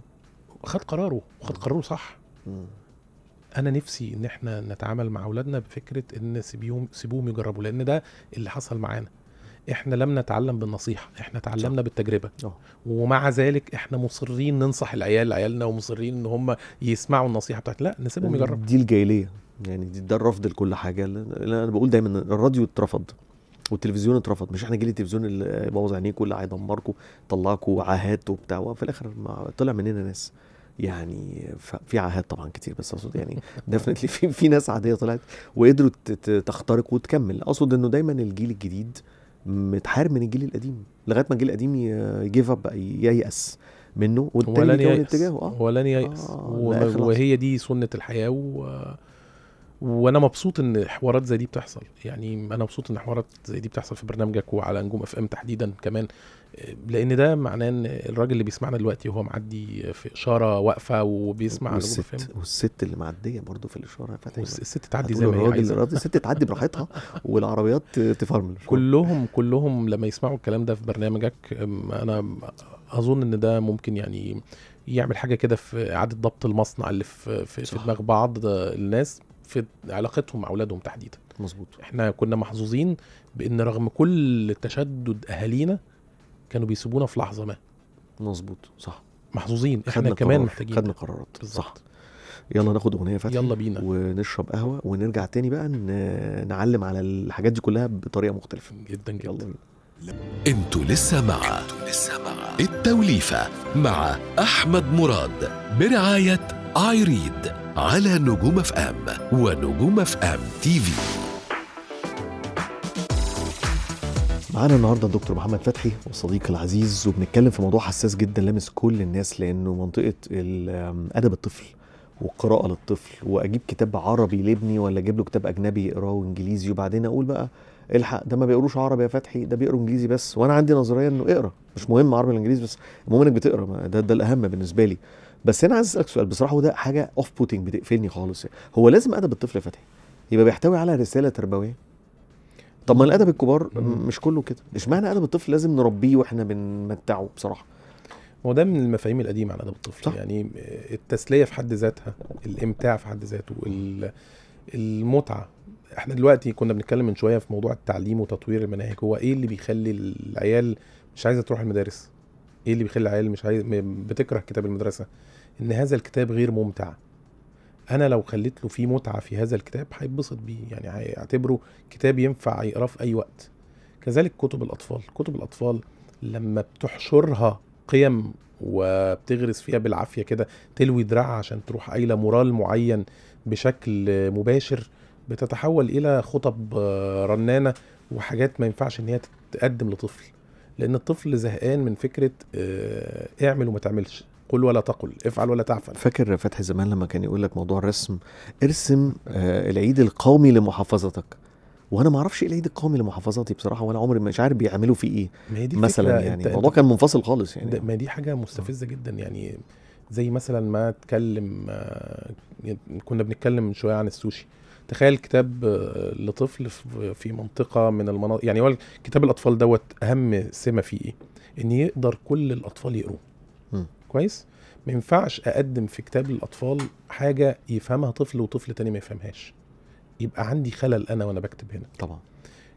Speaker 3: خد قراره وخد قراره صح انا نفسي ان احنا نتعامل مع اولادنا بفكره ان سيبيهم سيبوهم يجربوا لان ده اللي حصل معانا احنا لم نتعلم بالنصيحه احنا تعلمنا بالتجربه أوه. ومع ذلك احنا مصرين ننصح العيال عيالنا ومصرين ان هم يسمعوا النصيحه بتاعتنا لا نسيبهم يجربوا
Speaker 2: دي الجاهليه يعني ده الرفض لكل حاجه انا بقول دايما الراديو اترفض والتلفزيون اترفض مش احنا جيل التلفزيون اللي بوظ عينيكوا اللي هيدمركوا طلعكوا عاهات وبتاع وفي الاخر طلع مننا ناس يعني في عاهات طبعا كتير بس اقصد يعني ديفنتلي في في ناس عاديه طلعت وقدروا تخترق وتكمل اقصد انه دايما الجيل الجديد متحارب من الجيل القديم لغايه ما الجيل القديم يجيف اب ييأس منه والتاني هو ييأس اتجاهه
Speaker 3: اه هو لن ييأس آه وهي دي سنه الحياه و وانا مبسوط ان حوارات زي دي بتحصل يعني انا مبسوط ان حوارات زي دي بتحصل في برنامجك وعلى نجوم اف ام تحديدا كمان آه، لان ده معناه ان الراجل اللي بيسمعنا دلوقتي وهو معدي في اشاره واقفه وبيسمع على نجوم اف ام والست اللي معديه برضه في الاشاره فتحي الست تعدي زي ما هي عايزه الست تعدي براحتها والعربيات تفرمل كلهم كلهم لما يسمعوا الكلام ده في برنامجك انا اظن ان ده ممكن يعني يعمل حاجه كده في اعاده ضبط المصنع اللي في في, في دماغ بعض الناس في علاقتهم مع اولادهم تحديدا مظبوط احنا كنا محظوظين بان رغم كل تشدد اهالينا كانوا بيسيبونا في لحظه ما مظبوط صح محظوظين احنا كمان محتاجين خدنا قرارات
Speaker 2: صح يلا ناخد اغنيه فتحي يلا بينا ونشرب قهوه ونرجع تاني بقى نعلم على الحاجات دي كلها
Speaker 1: بطريقه مختلفه
Speaker 3: جدا جدا
Speaker 1: يلا انتوا لسه مع انتوا
Speaker 3: لسه مع
Speaker 1: التوليفه مع احمد مراد برعايه ايريد على نجوم اف ام ونجوم اف ام تي في
Speaker 2: معانا النهارده الدكتور محمد فتحي والصديق العزيز وبنتكلم في موضوع حساس جدا لامس كل الناس لانه منطقه ادب الطفل والقراءه للطفل واجيب كتاب عربي لابني ولا اجيب له كتاب اجنبي يقراه انجليزي وبعدين اقول بقى الحق ده ما بيقروش عربي يا فتحي ده بيقروا انجليزي بس وانا عندي نظريه انه اقرا مش مهم عربي ولا انجليزي بس المهم انك بتقرا ده ده الاهم بالنسبه لي بس انا عايز اسالك سؤال بصراحه وده حاجه اوف بوتنج بتقفلني خالص هو لازم ادب الطفل فتحي يبقى بيحتوي على رساله تربويه طب
Speaker 3: ما الادب الكبار مش كله كده اشمعنى ادب الطفل لازم نربيه واحنا بنمتعه بصراحه هو ده من المفاهيم القديمه عن ادب الطفل صح. يعني التسليه في حد ذاتها الامتاع في حد ذاته المتعه احنا دلوقتي كنا بنتكلم من شويه في موضوع التعليم وتطوير المناهج هو ايه اللي بيخلي العيال مش عايزه تروح المدارس ايه اللي بيخلي العيال مش عايز بتكره كتاب المدرسه ان هذا الكتاب غير ممتع انا لو خليت له فيه متعه في هذا الكتاب هيتبسط بيه يعني هيعتبره كتاب ينفع يقراه في اي وقت كذلك كتب الاطفال كتب الاطفال لما بتحشرها قيم وبتغرس فيها بالعافيه كده تلوي دراعها عشان تروح قايله مورال معين بشكل مباشر بتتحول الى خطب رنانه وحاجات ما ينفعش ان هي تتقدم لطفل لان الطفل زهقان من فكره آه، اعمل وما تعملش قل ولا تقل افعل ولا تعفل
Speaker 2: فاكر فتحي زمان لما كان يقول لك موضوع الرسم ارسم آه العيد القومي لمحافظتك وانا ما اعرفش ايه العيد القومي لمحافظتي بصراحه ولا عمري مش عارف بيعملوا فيه
Speaker 3: ايه مثلا يعني الموضوع كان
Speaker 2: منفصل خالص يعني
Speaker 3: ما دي حاجه مستفزه آه. جدا يعني زي مثلا ما اتكلم آه، كنا بنتكلم من شويه عن السوشي تخيل كتاب آه، لطفل في منطقه من المناطق يعني هو كتاب الاطفال دوت اهم سمه فيه ايه ان يقدر كل الاطفال يقروه كويس ما ينفعش اقدم في كتاب للاطفال حاجه يفهمها طفل وطفل تاني ما يفهمهاش يبقى عندي خلل انا وانا بكتب هنا طبعا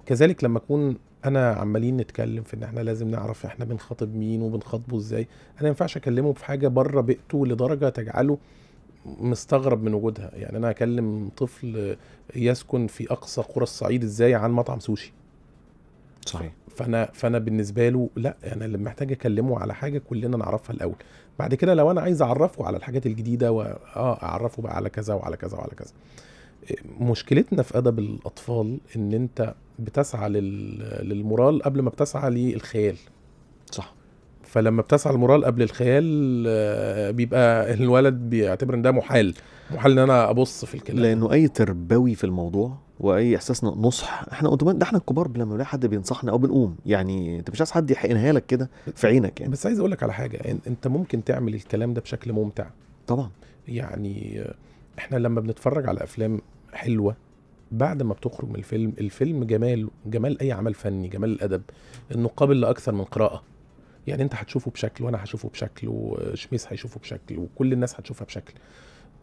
Speaker 3: كذلك لما اكون انا عمالين نتكلم في ان احنا لازم نعرف احنا بنخاطب مين وبنخاطبه ازاي انا ما ينفعش اكلمه في حاجه بره بيئته لدرجه تجعله مستغرب من وجودها يعني انا اكلم طفل يسكن في اقصى قرى الصعيد ازاي عن مطعم سوشي صحيح فانا فانا بالنسبه له لا انا اللي محتاج اكلمه على حاجه كلنا نعرفها الاول بعد كده لو انا عايز اعرفه على الحاجات الجديده واه اعرفه بقى على كذا وعلى كذا وعلى كذا آه، مشكلتنا في ادب الاطفال ان انت بتسعى لل... للمورال قبل ما بتسعى للخيال صح فلما بتسعى المورال قبل الخيال آه، بيبقى الولد بيعتبر ان ده محال محال ان انا ابص في الكلام لانه
Speaker 2: اي تربوي في الموضوع واي احساس نصح احنا اوتومات ده احنا الكبار
Speaker 3: لما نلاقي حد بينصحنا او بنقوم يعني انت مش عايز حد يحقنها لك كده في عينك يعني بس عايز اقول لك على حاجه يعني انت ممكن تعمل الكلام ده بشكل ممتع طبعا يعني احنا لما بنتفرج على افلام حلوه بعد ما بتخرج من الفيلم الفيلم جمال جمال اي عمل فني جمال الادب انه قابل لاكثر من قراءه يعني انت هتشوفه بشكل وانا هشوفه بشكل وشميس هيشوفه بشكل وكل الناس هتشوفها بشكل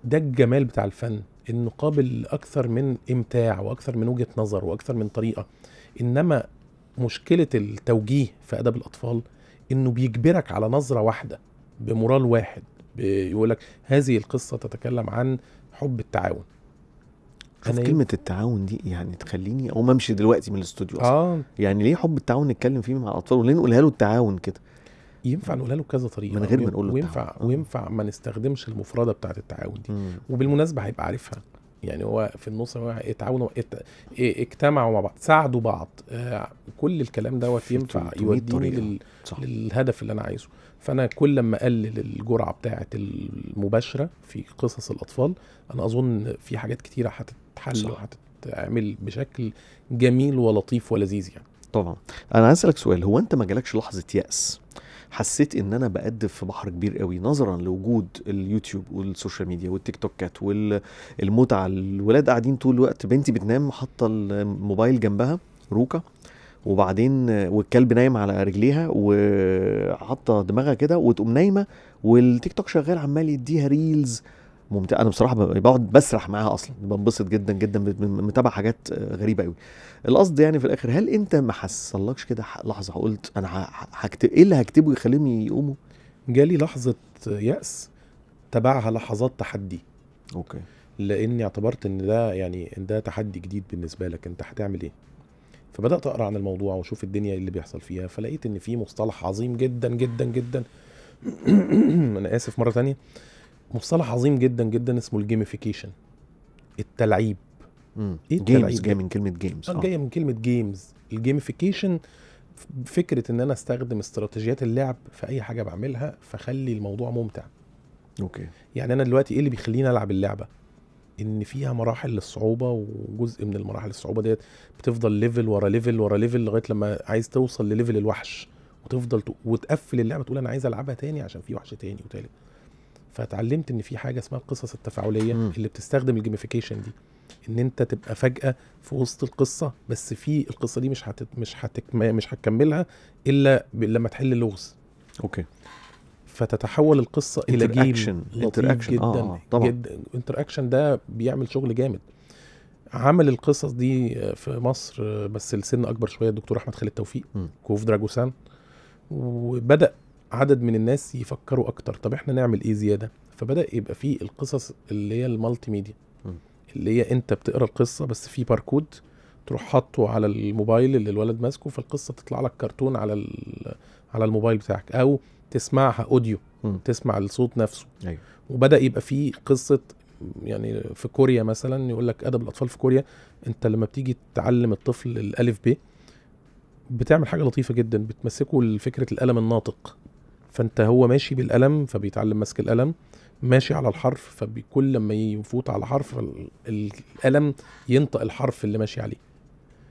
Speaker 3: ده الجمال بتاع الفن انه قابل اكثر من امتاع واكثر من وجهه نظر واكثر من طريقه انما مشكله التوجيه في ادب الاطفال انه بيجبرك على نظره واحده بمورال واحد بيقول لك هذه القصه تتكلم عن حب التعاون شوف كلمة
Speaker 2: التعاون دي يعني تخليني او امشي دلوقتي من الاستوديو اصلا آه.
Speaker 3: يعني ليه حب التعاون نتكلم فيه مع الاطفال وليه نقولها له التعاون كده ينفع نقولها له كذا طريقه من غير ما نقول له وينفع التعاون. آه. وينفع ما نستخدمش المفرده بتاعه التعاون دي مم. وبالمناسبه هيبقى عارفها يعني هو في النص هو اتعاونوا ات... إيه، اجتمعوا مع بعض ساعدوا بعض آه كل الكلام دوت ينفع يوديني لل... للهدف اللي انا عايزه فانا كل ما اقلل الجرعه بتاعه المباشره في قصص الاطفال انا اظن في حاجات كتيره هتتحل وهتتعمل بشكل جميل ولطيف
Speaker 2: ولذيذ يعني طبعا انا عايز اسالك سؤال هو انت ما جالكش لحظه ياس حسيت ان انا بقدم في بحر كبير قوي نظرا لوجود اليوتيوب والسوشيال ميديا والتيك توكات والمتعه الولاد قاعدين طول الوقت بنتي بتنام حاطه الموبايل جنبها روكا وبعدين والكلب نايم على رجليها وحاطه دماغها كده وتقوم نايمه والتيك توك شغال عمال يديها ريلز ممتع انا بصراحه بقعد بسرح معاها اصلا بنبسط جدا جدا متابع حاجات غريبه قوي القصد يعني في الاخر هل انت ما حصلكش كده لحظه قلت انا هكتب ايه اللي هكتبه يخليهم يقوموا
Speaker 3: جالي لحظه يأس تبعها لحظات تحدي اوكي لاني اعتبرت ان ده يعني ده تحدي جديد بالنسبه لك انت هتعمل ايه فبدات اقرا عن الموضوع واشوف الدنيا إيه اللي بيحصل فيها فلقيت ان في مصطلح عظيم جدا جدا جدا انا اسف مره تانية مصطلح عظيم جدا جدا اسمه الجيميفيكيشن التلعيب ايه جيمز جاي من كلمه جيمز آه،, اه جايه من كلمه جيمز الجيميفيكيشن فكره ان انا استخدم استراتيجيات اللعب في اي حاجه بعملها فخلي الموضوع ممتع اوكي يعني انا دلوقتي ايه اللي بيخليني العب اللعبه ان فيها مراحل للصعوبه وجزء من المراحل الصعوبه ديت بتفضل ليفل ورا ليفل ورا ليفل لغايه لما عايز توصل لليفل الوحش وتفضل ت... وتقفل اللعبه تقول انا عايز العبها تاني عشان في وحش تاني وتالت فاتعلمت ان في حاجه اسمها القصص التفاعليه م. اللي بتستخدم الجيميفيكيشن دي ان انت تبقى فجاه في وسط القصه بس في القصه دي مش هت... مش هتك... مش هتكملها الا ب... لما تحل اللغز اوكي فتتحول القصه الى جيم انتراكشن انتراكشن جدا آه طبعا جدا انتراكشن ده بيعمل شغل جامد عمل القصص دي في مصر بس السن اكبر شويه الدكتور احمد خالد توفيق كوف دراجوسان وبدا عدد من الناس يفكروا اكتر طب احنا نعمل ايه زياده فبدا يبقى في القصص اللي هي المالتي ميديا اللي هي انت بتقرا القصه بس في باركود تروح حاطه على الموبايل اللي الولد ماسكه فالقصه تطلع لك كرتون على على الموبايل بتاعك او تسمعها اوديو م. تسمع الصوت نفسه أيوه. وبدا يبقى في قصه يعني في كوريا مثلا يقول لك ادب الاطفال في كوريا انت لما بتيجي تعلم الطفل الالف ب بتعمل حاجه لطيفه جدا بتمسكه لفكره القلم الناطق فانت هو ماشي بالقلم فبيتعلم ماسك القلم ماشي على الحرف فكل لما يفوت على حرف القلم ينطق الحرف اللي ماشي عليه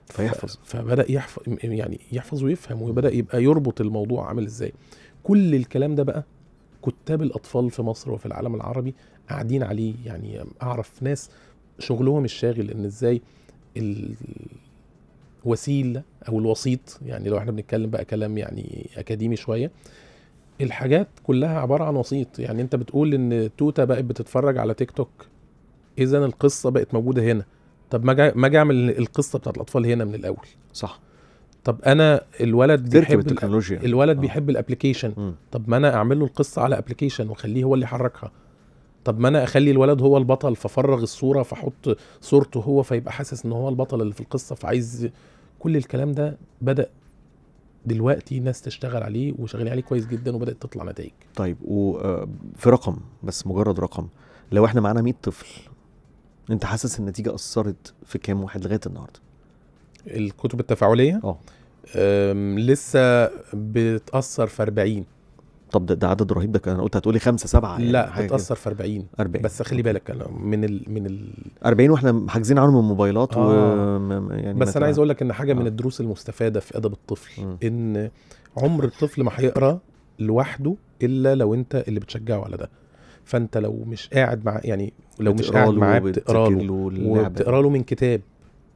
Speaker 3: فيحفظ فبدا يحفظ يعني يحفظ ويفهم وبدا يبقى يربط الموضوع عامل ازاي كل الكلام ده بقى كتاب الاطفال في مصر وفي العالم العربي قاعدين عليه يعني اعرف ناس شغلهم الشاغل ان ازاي الوسيله او الوسيط يعني لو احنا بنتكلم بقى كلام يعني اكاديمي شويه الحاجات كلها عباره عن وسيط يعني انت بتقول ان توتا بقت بتتفرج على تيك توك اذا القصه بقت موجوده هنا طب ما ما اجي اعمل القصه بتاعت الاطفال هنا من الاول صح طب انا الولد بيحب التكنولوجيا الولد آه. بيحب الابلكيشن طب ما انا اعمل له القصه على ابلكيشن واخليه هو اللي يحركها طب ما انا اخلي الولد هو البطل ففرغ الصوره فاحط صورته هو فيبقى حاسس ان هو البطل اللي في القصه فعايز كل الكلام ده بدا دلوقتي ناس تشتغل عليه وشغالين عليه كويس جدا وبدات تطلع نتائج
Speaker 2: طيب وفي آه، رقم بس مجرد رقم لو احنا معانا 100 طفل
Speaker 3: انت حاسس النتيجه اثرت في كام واحد لغايه النهارده الكتب التفاعليه اه لسه بتاثر في 40 طب ده, ده عدد رهيب ده انا قلت هتقولي خمسه سبعه يعني لا بتاثر في 40 40 بس خلي بالك انا من ال من ال
Speaker 2: 40 واحنا حاجزين عنهم الموبايلات آه. و يعني بس انا عايز اقول
Speaker 3: لك ان حاجه آه. من الدروس المستفاده في ادب الطفل م. ان عمر الطفل ما هيقرا لوحده الا لو انت اللي بتشجعه على ده فانت لو مش قاعد مع يعني لو مش قاعد معاه بتقرا له وبتقرا له من كتاب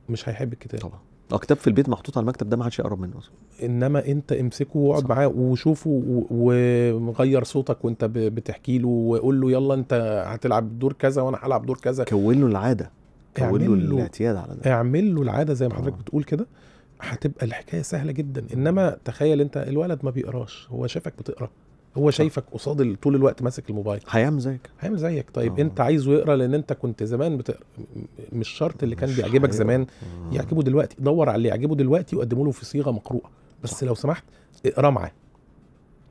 Speaker 3: مش هيحب الكتاب طبعا
Speaker 2: اه كتاب في البيت محطوط على المكتب ده ما حدش يقرب منه اصلا
Speaker 3: انما انت امسكه واقعد معاه وشوفه وغير صوتك وانت بتحكي له وقول له يلا انت هتلعب دور كذا وانا هلعب دور كذا كون له العاده كون له الاعتياد على ده اعمل له العاده زي ما آه. حضرتك بتقول كده هتبقى الحكايه سهله جدا انما تخيل انت الولد ما بيقراش هو شافك بتقرا هو شايفك قصاد طول الوقت ماسك الموبايل هيعمل زيك هيعمل زيك طيب أوه. انت عايزه يقرا لان انت كنت زمان بتقرا مش شرط اللي كان بيعجبك زمان أوه. يعجبه دلوقتي دور على اللي يعجبه دلوقتي وقدمه له في صيغه مقروءه بس صح. لو سمحت اقرا معاه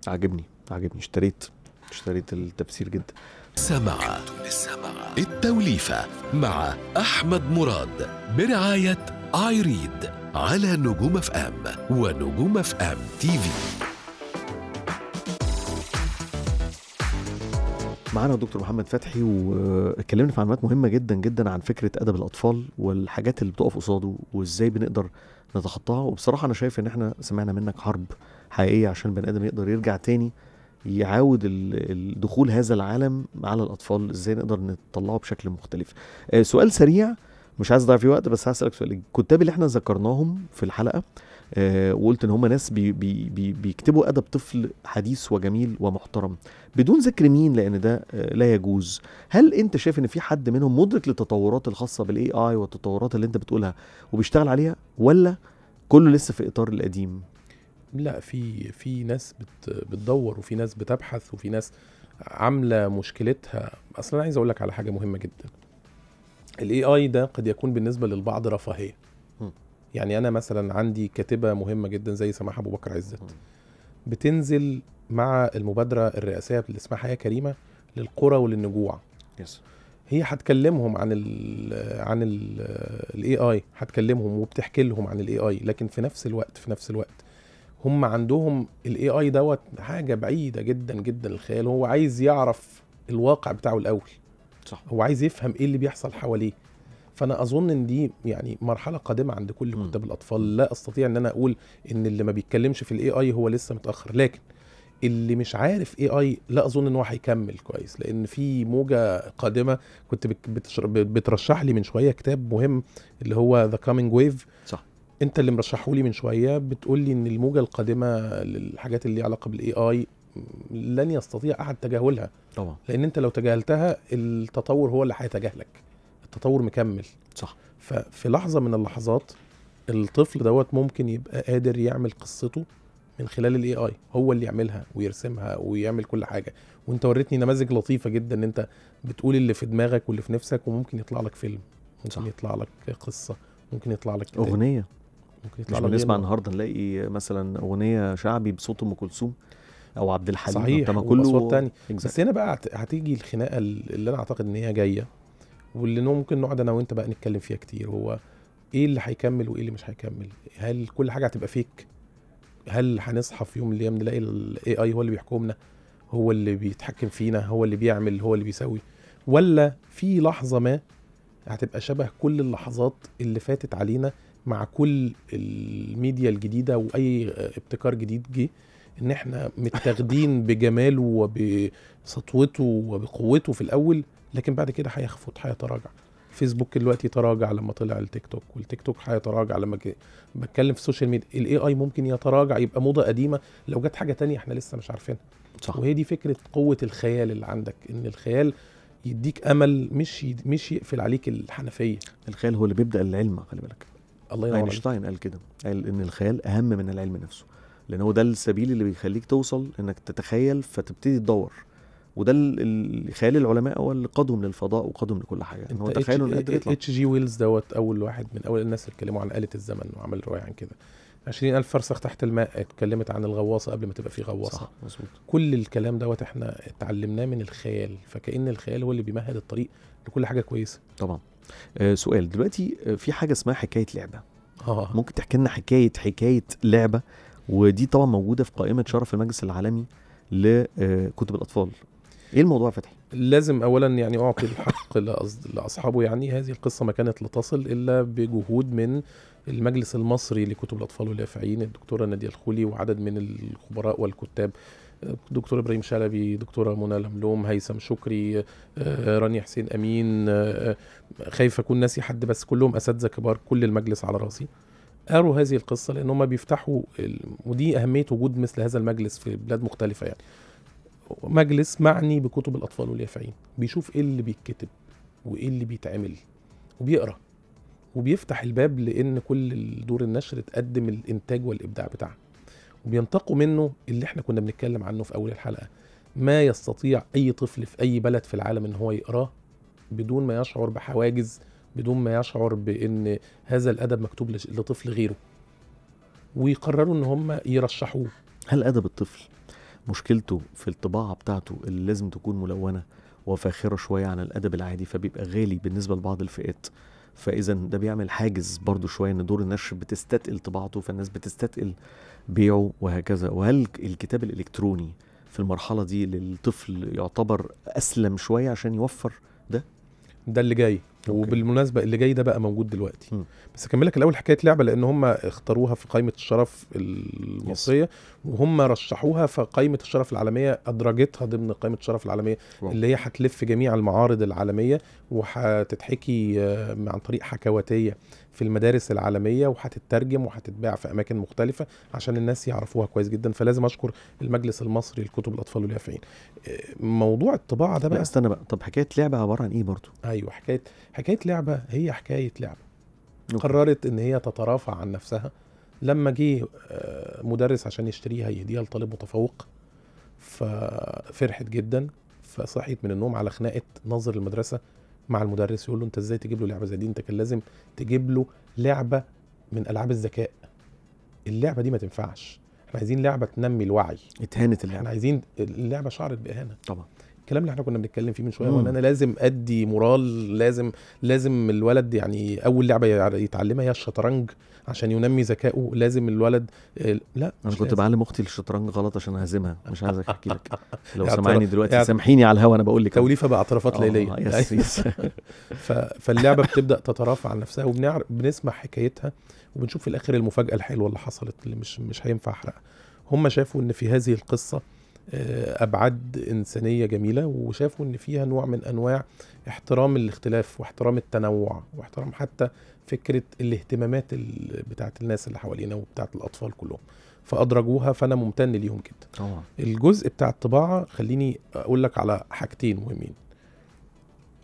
Speaker 2: عاجبني عاجبني
Speaker 1: اشتريت اشتريت التفسير جدا سمع التوليفة مع أحمد مراد برعاية ايريد على نجوم اف ام ونجوم اف ام تي في
Speaker 2: معانا الدكتور محمد فتحي واتكلمنا في معلومات مهمه جدا جدا عن فكره ادب الاطفال والحاجات اللي بتقف قصاده وازاي بنقدر نتخطاها وبصراحه انا شايف ان احنا سمعنا منك حرب حقيقيه عشان البني ادم يقدر يرجع تاني يعاود الدخول هذا العالم على الاطفال ازاي نقدر نطلعه بشكل مختلف آه، سؤال سريع مش عايز اضيع فيه وقت بس هسالك سؤال الكتاب اللي احنا ذكرناهم في الحلقه آه وقلت ان هم ناس بي بي بي بيكتبوا ادب طفل حديث وجميل ومحترم بدون ذكر مين لان ده آه لا يجوز هل انت شايف ان في حد منهم مدرك للتطورات الخاصه بالاي اي والتطورات اللي انت بتقولها وبيشتغل عليها ولا كله لسه في اطار القديم
Speaker 3: لا في في ناس بت بتدور وفي ناس بتبحث وفي ناس عامله مشكلتها اصلا انا عايز اقول لك على حاجه مهمه جدا الاي اي ده قد يكون بالنسبه للبعض رفاهيه يعني انا مثلا عندي كاتبه مهمه جدا زي سماحه ابو بكر عزت بتنزل مع المبادره الرئاسيه اللي اسمها حياه كريمه للقرى وللنجوع يس هي هتكلمهم عن الـ عن الاي اي هتكلمهم وبتحكي لهم عن الاي اي لكن في نفس الوقت في نفس الوقت هم عندهم الاي اي دوت حاجه بعيده جدا جدا الخيال هو عايز يعرف الواقع بتاعه الاول صح هو عايز يفهم ايه اللي بيحصل حواليه فانا اظن ان دي يعني مرحله قادمه عند كل كتاب الاطفال لا استطيع ان انا اقول ان اللي ما بيتكلمش في الاي اي هو لسه متاخر لكن اللي مش عارف اي اي لا اظن ان هو هيكمل كويس لان في موجه قادمه كنت بترشح لي من شويه كتاب مهم اللي هو ذا كامينج ويف صح انت اللي مرشحه لي من شويه بتقول لي ان الموجه القادمه للحاجات اللي ليها علاقه بالاي اي لن يستطيع احد تجاهلها طبعا لان انت لو تجاهلتها التطور هو اللي هيتجاهلك التطور مكمل صح ففي لحظه من اللحظات الطفل دوت ممكن يبقى قادر يعمل قصته من خلال الاي اي هو اللي يعملها ويرسمها ويعمل كل حاجه وانت وريتني نماذج لطيفه جدا ان انت بتقول اللي في دماغك واللي في نفسك وممكن يطلع لك فيلم ممكن صح. يطلع لك قصه ممكن يطلع لك كتاب. اغنيه ممكن يطلع مش بنسمع
Speaker 2: النهارده نلاقي مثلا اغنيه شعبي بصوت ام كلثوم او عبد الحليم صحيح كله اصوات تاني
Speaker 3: exactly. بس هنا بقى هتيجي الخناقه اللي انا اعتقد ان هي جايه واللي ممكن نقعد انا وانت بقى نتكلم فيها كتير هو ايه اللي هيكمل وايه اللي مش هيكمل هل كل حاجه هتبقى فيك هل هنصحى في يوم من الايام نلاقي الاي اي هو اللي بيحكمنا هو اللي بيتحكم فينا هو اللي بيعمل هو اللي بيسوي ولا في لحظه ما هتبقى شبه كل اللحظات اللي فاتت علينا مع كل الميديا الجديده واي ابتكار جديد جه ان احنا متاخدين بجماله وبسطوته وبقوته في الاول لكن بعد كده هيخفض هيتراجع فيسبوك دلوقتي تراجع لما طلع التيك توك والتيك توك هيتراجع لما بتكلم في السوشيال ميديا الاي اي ممكن يتراجع يبقى موضه قديمه لو جت حاجه تانية احنا لسه مش عارفينها صح وهي دي فكره قوه الخيال اللي عندك ان الخيال يديك امل مش يد... مش يقفل عليك الحنفيه الخيال هو اللي بيبدا العلم خلي بالك الله ينور اينشتاين قال كده قال ان
Speaker 2: الخيال اهم من العلم نفسه لان هو ده السبيل اللي بيخليك توصل انك تتخيل فتبتدي تدور وده اللي خيال العلماء هو اللي قادهم للفضاء وقادهم لكل حاجه يعني ان هو تخيلوا ان يطلع
Speaker 3: اتش جي ويلز دوت اول واحد من اول الناس اللي اتكلموا عن آلة الزمن وعمل روايه عن كده 20000 فرسخ تحت الماء اتكلمت عن الغواصه قبل ما تبقى في غواصه صح مظبوط كل الكلام دوت احنا اتعلمناه من الخيال فكأن الخيال هو اللي بيمهد الطريق لكل حاجه كويسه طبعا آه
Speaker 2: سؤال دلوقتي
Speaker 3: آه، في حاجه اسمها حكايه لعبه اه ممكن تحكي لنا حكايه
Speaker 2: حكايه لعبه ودي طبعا موجوده في قائمه شرف المجلس العالمي لكتب آه، الاطفال
Speaker 3: ايه الموضوع فتحي؟ لازم اولا يعني اعطي الحق لاصحابه يعني هذه القصه ما كانت لتصل الا بجهود من المجلس المصري لكتب الاطفال واليافعين الدكتوره ناديه الخولي وعدد من الخبراء والكتاب دكتور ابراهيم شلبي دكتوره منى لملوم هيثم شكري آه، رانيا حسين امين آه، خايف اكون ناسي حد بس كلهم اساتذه كبار كل المجلس على راسي قروا هذه القصه لان هم بيفتحوا ودي اهميه وجود مثل هذا المجلس في بلاد مختلفه يعني مجلس معني بكتب الاطفال واليافعين بيشوف ايه اللي بيتكتب وايه اللي بيتعمل وبيقرا وبيفتح الباب لان كل دور النشر تقدم الانتاج والابداع بتاعها وبينتقوا منه اللي احنا كنا بنتكلم عنه في اول الحلقه ما يستطيع اي طفل في اي بلد في العالم ان هو يقراه بدون ما يشعر بحواجز بدون ما يشعر بان هذا الادب مكتوب لطفل غيره ويقرروا ان هم يرشحوه
Speaker 2: هل ادب الطفل مشكلته في الطباعه بتاعته اللي لازم تكون ملونه وفاخره شويه عن الادب العادي فبيبقى غالي بالنسبه لبعض الفئات فاذا ده بيعمل حاجز برضو شويه ان دور النشر بتستثقل طباعته فالناس بتستثقل بيعه وهكذا وهل الكتاب الالكتروني في المرحله دي
Speaker 3: للطفل يعتبر اسلم شويه عشان يوفر ده ده اللي جاي أوكي. وبالمناسبه اللي جاي ده بقى موجود دلوقتي م. بس اكملك الاول حكايه لعبه لان هم اختاروها في قائمه الشرف المصريه يس. وهم رشحوها قائمه الشرف العالميه ادرجتها ضمن قائمه الشرف العالميه واو. اللي هي هتلف جميع المعارض العالميه وهتتحكي آه، عن طريق حكواتيه في المدارس العالميه وهتترجم وهتتباع في اماكن مختلفه عشان الناس يعرفوها كويس جدا فلازم اشكر المجلس المصري لكتب الاطفال واليافعين آه، موضوع الطباعه ده بقى استنى بقى طب حكايه لعبه عباره عن ايه برضه ايوه حكايه حكايه لعبه هي حكايه لعبه أوكي. قررت ان هي تترافع عن نفسها لما جه آه، مدرس عشان يشتريها يهديها لطالب متفوق ففرحت جدا فصحيت من النوم على خناقه ناظر المدرسه مع المدرس يقول له انت ازاي تجيب له لعبه زي دي انت كان لازم تجيب له لعبه من العاب الذكاء اللعبه دي ما تنفعش احنا عايزين لعبه تنمي الوعي اتهانت اللعبه احنا عايزين اللعبه شعرت باهانه طبعا الكلام اللي احنا كنا بنتكلم فيه من شويه وان انا لازم ادي مورال لازم لازم الولد يعني اول لعبه يعني يتعلمها هي الشطرنج عشان ينمي ذكائه لازم الولد لا انا كنت بعلم اختي الشطرنج غلط عشان اهزمها مش عايز احكي لك لو سامعني دلوقتي سامحيني على الهوا انا بقول لك توليفه باعترافات آه، ليليه يس فاللعبه بتبدا تترافع عن نفسها وبنعرف بنسمع حكايتها وبنشوف في الاخر المفاجاه الحلوه اللي حصلت اللي مش مش هينفع احرقها هم شافوا ان في هذه القصه آه، ابعاد انسانيه جميله وشافوا ان فيها نوع من انواع احترام الاختلاف واحترام التنوع واحترام حتى فكره الاهتمامات بتاعه الناس اللي حوالينا وبتاعه الاطفال كلهم فادرجوها فانا ممتن ليهم جدا طبعا. الجزء بتاع الطباعه خليني اقول لك على حاجتين مهمين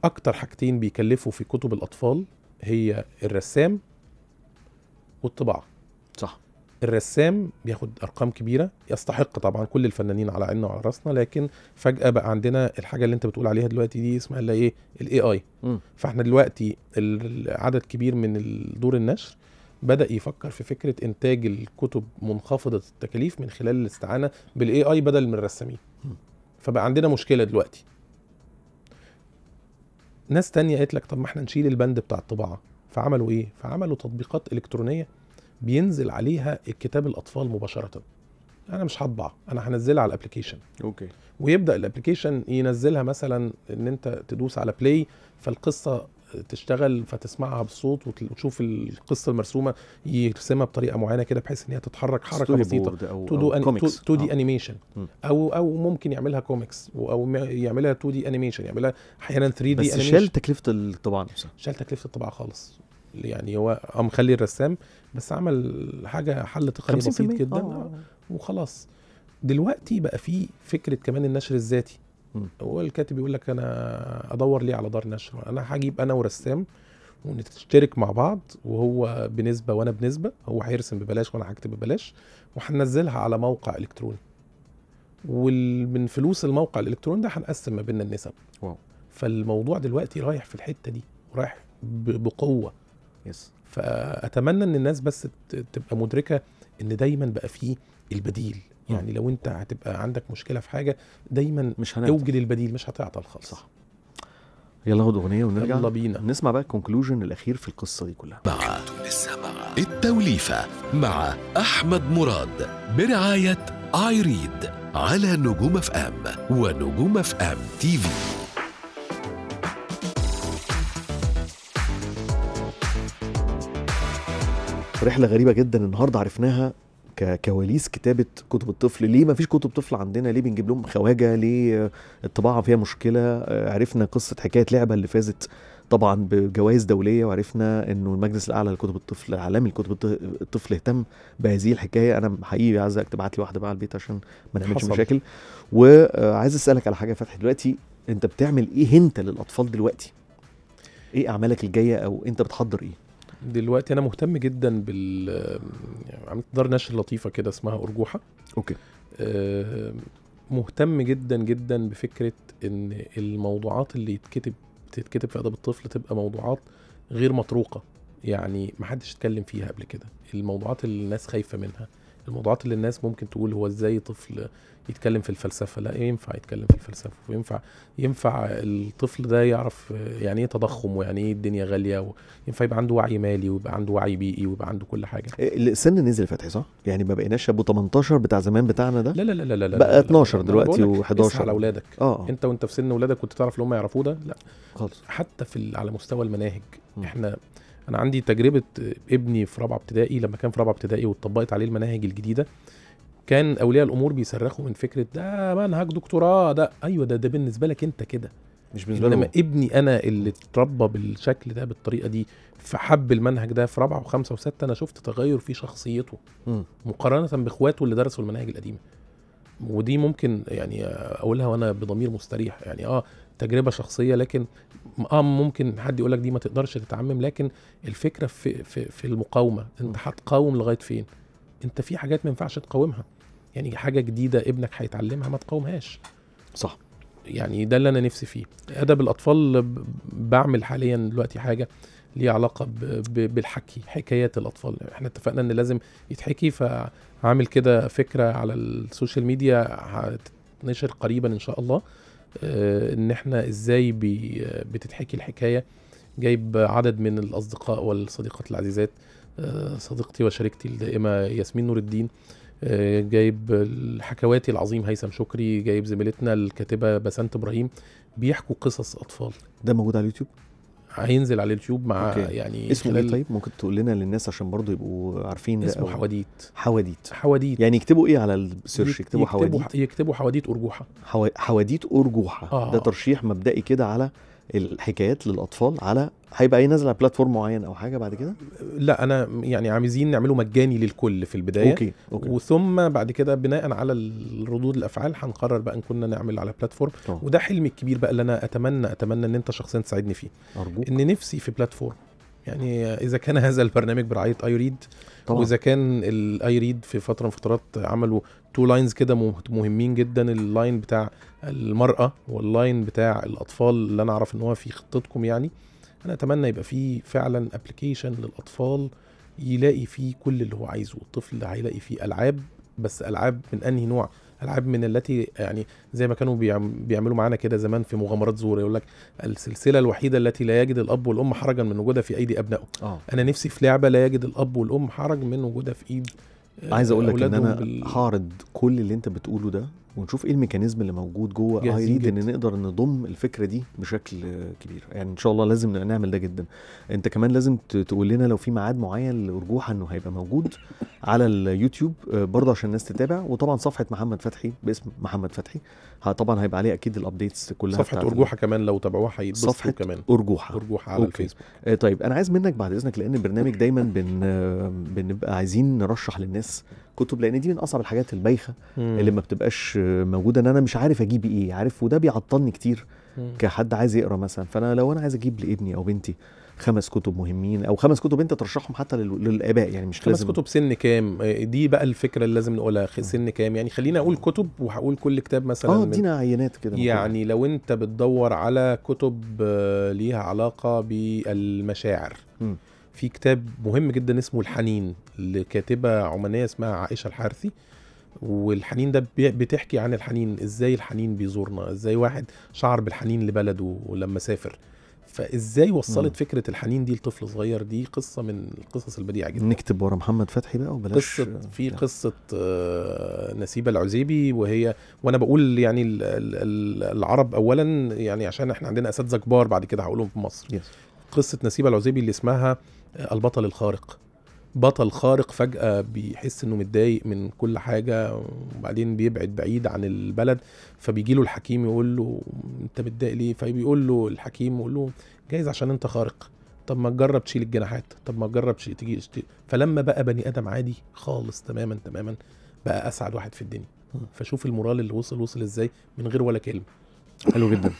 Speaker 3: اكتر حاجتين بيكلفوا في كتب الاطفال هي الرسام والطباعه صح الرسام بياخد ارقام كبيره يستحق طبعا كل الفنانين على عيننا وعلى راسنا لكن فجاه بقى عندنا الحاجه اللي انت بتقول عليها دلوقتي دي اسمها اللي ايه الاي اي فاحنا دلوقتي عدد كبير من دور النشر بدا يفكر في فكره انتاج الكتب منخفضه التكاليف من خلال الاستعانه بالاي اي بدل من الرسامين فبقى عندنا مشكله دلوقتي ناس تانية قالت لك طب ما احنا نشيل البند بتاع الطباعه فعملوا ايه فعملوا تطبيقات الكترونيه بينزل عليها الكتاب الاطفال مباشره انا مش هطبع انا هنزلها على الابلكيشن اوكي ويبدا الابلكيشن ينزلها مثلا ان انت تدوس على بلاي فالقصه تشتغل فتسمعها بالصوت وتشوف القصه المرسومه يرسمها بطريقه معينه كده بحيث ان هي تتحرك حركه بسيطه تو دو تو دي انيميشن آه. او او ممكن يعملها كوميكس او يعملها تو دي انيميشن يعملها احيانا 3 دي انيميشن بس شال تكلفه الطباعه نفسها شال تكلفه الطباعه خالص يعني هو مخلي الرسام بس عمل حاجه حل تقني بسيط جدا آه، آه، آه. وخلاص دلوقتي بقى في فكره كمان النشر الذاتي هو الكاتب يقول لك انا ادور ليه على دار نشر انا هجيب انا ورسام ونشترك مع بعض وهو بنسبه وانا بنسبه هو هيرسم ببلاش وانا هكتب ببلاش وهنزلها على موقع الكتروني ومن فلوس الموقع الالكتروني ده هنقسم ما بيننا النسب واو فالموضوع دلوقتي رايح في الحته دي ورايح بقوه يس فاتمنى ان الناس بس تبقى مدركه ان دايما بقى فيه البديل يعني لو انت هتبقى عندك مشكله في حاجه دايما مش اوجد البديل مش هتعطل خالص صح يلا ناخد اغنيه ونرجع يلا
Speaker 2: بينا نسمع بقى
Speaker 1: الكونكلوجن الاخير في القصه دي كلها مع التوليفه مع احمد مراد برعايه ايريد على نجوم اف ام ونجوم اف ام تي في
Speaker 2: في رحله غريبه جدا النهارده عرفناها ككواليس كتابه كتب الطفل ليه ما فيش كتب طفل عندنا ليه بنجيب لهم خواجه ليه الطباعه فيها مشكله عرفنا قصه حكايه لعبه اللي فازت طبعا بجوائز دوليه وعرفنا انه المجلس الاعلى لكتب الطفل العالمي لكتب الطفل اهتم بهذه الحكايه انا حقيقي عايزك تبعت لي واحده بقى على البيت عشان ما نعملش مشاكل وعايز اسالك على حاجه فتحي دلوقتي انت بتعمل ايه انت للاطفال دلوقتي ايه اعمالك الجايه او انت بتحضر ايه
Speaker 3: دلوقتي انا مهتم جدا بال عملت دار نشر لطيفه كده اسمها ارجوحه اوكي آه، مهتم جدا جدا بفكره ان الموضوعات اللي يتكتب تتكتب في ادب الطفل تبقى موضوعات غير مطروقه يعني محدش اتكلم فيها قبل كده الموضوعات اللي الناس خايفه منها الموضوعات اللي الناس ممكن تقول هو ازاي طفل يتكلم في الفلسفه لا ينفع يتكلم في الفلسفه وينفع ينفع الطفل ده يعرف يعني ايه تضخم ويعني ايه الدنيا غاليه وينفع يبقى عنده وعي مالي ويبقى عنده وعي بيئي ويبقى عنده كل حاجه إيه، السن نزل
Speaker 2: فتحي صح يعني ما بقيناش ابو 18 بتاع زمان بتاعنا ده لا لا لا لا لا بقى 12 لا لا لا دلوقتي و11 على اولادك
Speaker 3: آه،, آه. انت وانت في سن اولادك كنت تعرف اللي هم يعرفوه ده لا خالص حتى في على مستوى المناهج م. احنا انا عندي تجربه ابني في رابعه ابتدائي لما كان في رابعه ابتدائي واتطبقت عليه المناهج الجديده كان اولياء الامور بيصرخوا من فكره ده منهج دكتوراه ده ايوه ده ده بالنسبه لك انت كده مش بالنسبه انما ابني انا اللي اتربى بالشكل ده بالطريقه دي فحب المنهج ده في رابعه وخمسه وسته انا شفت تغير في شخصيته م. مقارنه باخواته اللي درسوا المناهج القديمه ودي ممكن يعني اقولها وانا بضمير مستريح يعني اه تجربه شخصيه لكن اه ممكن حد يقول لك دي ما تقدرش تتعمم لكن الفكره في في, في المقاومه انت هتقاوم لغايه فين انت في حاجات ما ينفعش تقاومها يعني حاجه جديده ابنك هيتعلمها ما تقاومهاش صح يعني ده اللي انا نفسي فيه ادب الاطفال بعمل حاليا دلوقتي حاجه ليها علاقه بالحكي حكايات الاطفال احنا اتفقنا ان لازم يتحكي فعامل كده فكره على السوشيال ميديا هتتنشر قريبا ان شاء الله آه، ان احنا ازاي بتتحكي الحكايه جايب عدد من الاصدقاء والصديقات العزيزات آه، صديقتي وشريكتي الدائمه ياسمين نور الدين آه، جايب الحكواتي العظيم هيثم شكري جايب زميلتنا الكاتبه بسنت ابراهيم بيحكوا قصص اطفال ده موجود على اليوتيوب هينزل على اليوتيوب مع أوكي. يعني اسمه ايه طيب
Speaker 2: ممكن تقول لنا للناس عشان برضو يبقوا عارفين اسمه اسمه حواديت حواديت حواديت يعني يكتبوا ايه على السيرش يكتبوا حواديت
Speaker 3: يكتبوا حواديت ارجوحه
Speaker 2: حواديت ارجوحه آه. ده ترشيح مبدئي كده على الحكايات للاطفال على هيبقى ينزل
Speaker 3: على بلاتفورم معين او حاجه بعد كده لا انا يعني عايزين نعمله مجاني للكل في البدايه أوكي. أوكي. وثم بعد كده بناء على الردود الافعال هنقرر بقى ان كنا نعمل على بلاتفورم أوه. وده حلمي الكبير بقى اللي انا اتمنى اتمنى ان انت شخصيا تساعدني فيه أرجوك. ان نفسي في بلاتفورم يعني اذا كان هذا البرنامج برعايه اي ريد طبعا. واذا كان الاي ريد في فتره من فترات عملوا تو لاينز كده مهمين جدا اللاين بتاع المراه واللاين بتاع الاطفال اللي انا اعرف ان هو في خطتكم يعني انا اتمنى يبقى فيه فعلا ابلكيشن للاطفال يلاقي فيه كل اللي هو عايزه الطفل هيلاقي فيه العاب بس العاب من انهي نوع العاب من التي يعني زي ما كانوا بيعملوا معانا كده زمان في مغامرات زور يقول لك السلسله الوحيده التي لا يجد الاب والام حرجا من وجودها في ايدي ابنائه آه. انا نفسي في لعبه لا يجد الاب والام حرج من وجودها في ايد عايز اقول لك ان انا بال...
Speaker 2: هعرض كل اللي انت بتقوله ده ونشوف ايه الميكانيزم اللي موجود جوه اي ريد ان نقدر نضم الفكره دي بشكل كبير يعني ان شاء الله لازم نعمل ده جدا انت كمان لازم تقول لنا لو في ميعاد معين لارجوحه انه هيبقى موجود على اليوتيوب آه، برضه عشان الناس تتابع وطبعا صفحه محمد فتحي باسم محمد فتحي طبعا هيبقى عليه اكيد الابديتس كلها صفحه ارجوحه
Speaker 3: كمان لو تابعوها هيتبسطوا صفحه كمان ارجوحه
Speaker 2: ارجوحه على أوكي. الفيسبوك آه، طيب انا عايز منك بعد اذنك لان البرنامج دايما بن بنبقى عايزين نرشح للناس كتب لان دي من اصعب الحاجات البايخه اللي ما بتبقاش موجوده ان انا مش عارف اجيب ايه عارف وده بيعطلني كتير كحد عايز يقرا مثلا فانا لو انا عايز اجيب لابني او بنتي خمس كتب مهمين او خمس كتب انت ترشحهم حتى للاباء يعني مش خمس لازم خمس
Speaker 3: كتب سن كام آه، دي بقى الفكره اللي لازم نقولها سن كام يعني خليني اقول كتب وهقول كل كتاب مثلا اه ادينا عينات كده يعني لو انت بتدور على كتب آه، ليها علاقه بالمشاعر م. في كتاب مهم جدا اسمه الحنين لكاتبه عمانيه اسمها عائشه الحارثي والحنين ده بتحكي عن الحنين ازاي الحنين بيزورنا ازاي واحد شعر بالحنين لبلده لما سافر فازاي وصلت م. فكره الحنين دي لطفل صغير دي قصه من القصص البديعه جدا
Speaker 2: نكتب ورا محمد فتحي بقى وبلاش
Speaker 3: قصه في قصه آه، نسيبه العزيبي وهي وانا بقول يعني العرب اولا يعني عشان احنا عندنا اساتذه كبار بعد كده هقولهم في مصر يس. قصه نسيبه العزيبي اللي اسمها آه، البطل الخارق بطل خارق فجأة بيحس انه متضايق من كل حاجة وبعدين بيبعد بعيد عن البلد فبيجي له الحكيم يقول له انت متضايق ليه؟ فبيقول له الحكيم يقول له جايز عشان انت خارق طب ما تجرب تشيل الجناحات طب ما تجرب تجي فلما بقى بني ادم عادي خالص تماما تماما بقى اسعد واحد في الدنيا فشوف المورال اللي وصل وصل ازاي من غير ولا كلمه
Speaker 2: حلو جدا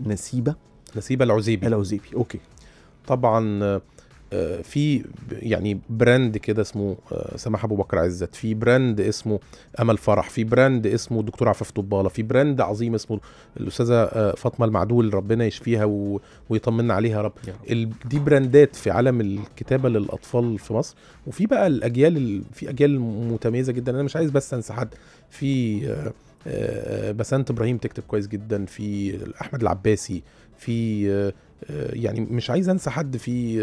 Speaker 2: نسيبه
Speaker 3: نسيبه العزيبي العزيبي اوكي طبعا آه، في يعني براند كده اسمه آه، سماح ابو بكر عزت في براند اسمه امل فرح في براند اسمه دكتور عفاف طباله في براند عظيم اسمه الاستاذه آه، فاطمه المعدول ربنا يشفيها ويطمنا عليها رب دي براندات في عالم الكتابه للاطفال في مصر وفي بقى الاجيال في اجيال متميزه جدا انا مش عايز بس انسى حد في بسنت ابراهيم تكتب كويس جدا في احمد العباسي في يعني مش عايز انسى حد في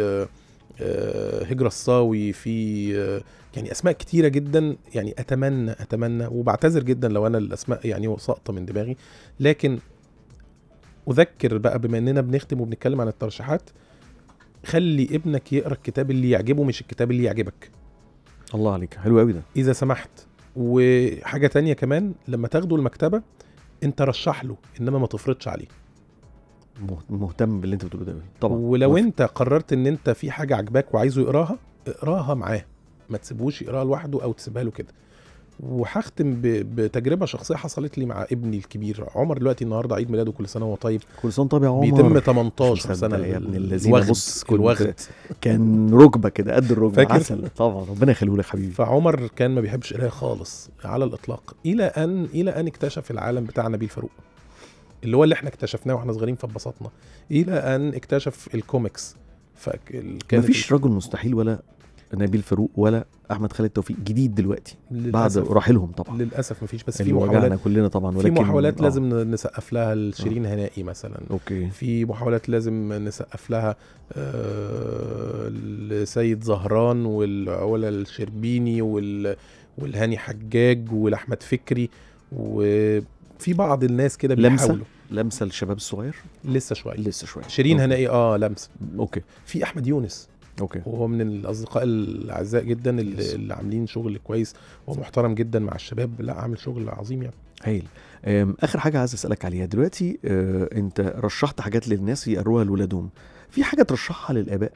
Speaker 3: آه، هجرة الصاوي في آه، يعني اسماء كتيرة جدا يعني اتمنى اتمنى وبعتذر جدا لو انا الاسماء يعني ساقطة من دماغي لكن اذكر بقى بما اننا بنختم وبنتكلم عن الترشيحات خلي ابنك يقرا الكتاب اللي يعجبه مش الكتاب اللي يعجبك الله عليك حلو قوي ده اذا سمحت وحاجه تانية كمان لما تاخده المكتبه انت رشح له انما ما تفرضش عليه
Speaker 2: مهتم باللي انت بتقوله ده
Speaker 3: طبعا ولو موافق. انت قررت ان انت في حاجه عجباك وعايزه يقراها اقراها معاه ما تسيبوش يقراها لوحده او تسيبها له كده وهختم بتجربه شخصيه حصلت لي مع ابني الكبير عمر دلوقتي النهارده عيد ميلاده كل سنه وهو طيب كل سنه طيب يا عمر بيتم 18 سنه يا ابن الذين بص كل وقت
Speaker 2: كان ركبه كده قد الركبه عسل طبعا ربنا يخليه لك حبيبي
Speaker 3: فعمر كان ما بيحبش القرايه خالص على الاطلاق الى ان الى ان اكتشف العالم بتاع نبيل فاروق اللي هو اللي احنا اكتشفناه واحنا صغيرين فبسطنا الى ان اكتشف الكوميكس فكان مفيش
Speaker 2: رجل مستحيل ولا نبيل فاروق ولا احمد خالد توفيق جديد دلوقتي بعد رحيلهم طبعا للاسف مفيش بس في محاولات كلنا طبعا ولكن في محاولات آه. لازم
Speaker 3: نسقف لها لشيرين آه. هنائي مثلا اوكي في محاولات لازم نسقف لها آه لسيد زهران والعلا الشربيني وال والهاني حجاج والاحمد فكري و في بعض الناس كده بيحاولوا لمسه للشباب الصغير لسه شويه لسه شويه شيرين هنائي اه لمسه اوكي في احمد يونس اوكي وهو من الاصدقاء الاعزاء جدا اللي, اللي عاملين شغل كويس ومحترم جدا مع الشباب لا عامل شغل عظيم يعني هايل اخر حاجه عايز
Speaker 2: اسالك عليها دلوقتي آه انت رشحت حاجات للناس يقروها لولادهم في حاجه ترشحها
Speaker 3: للاباء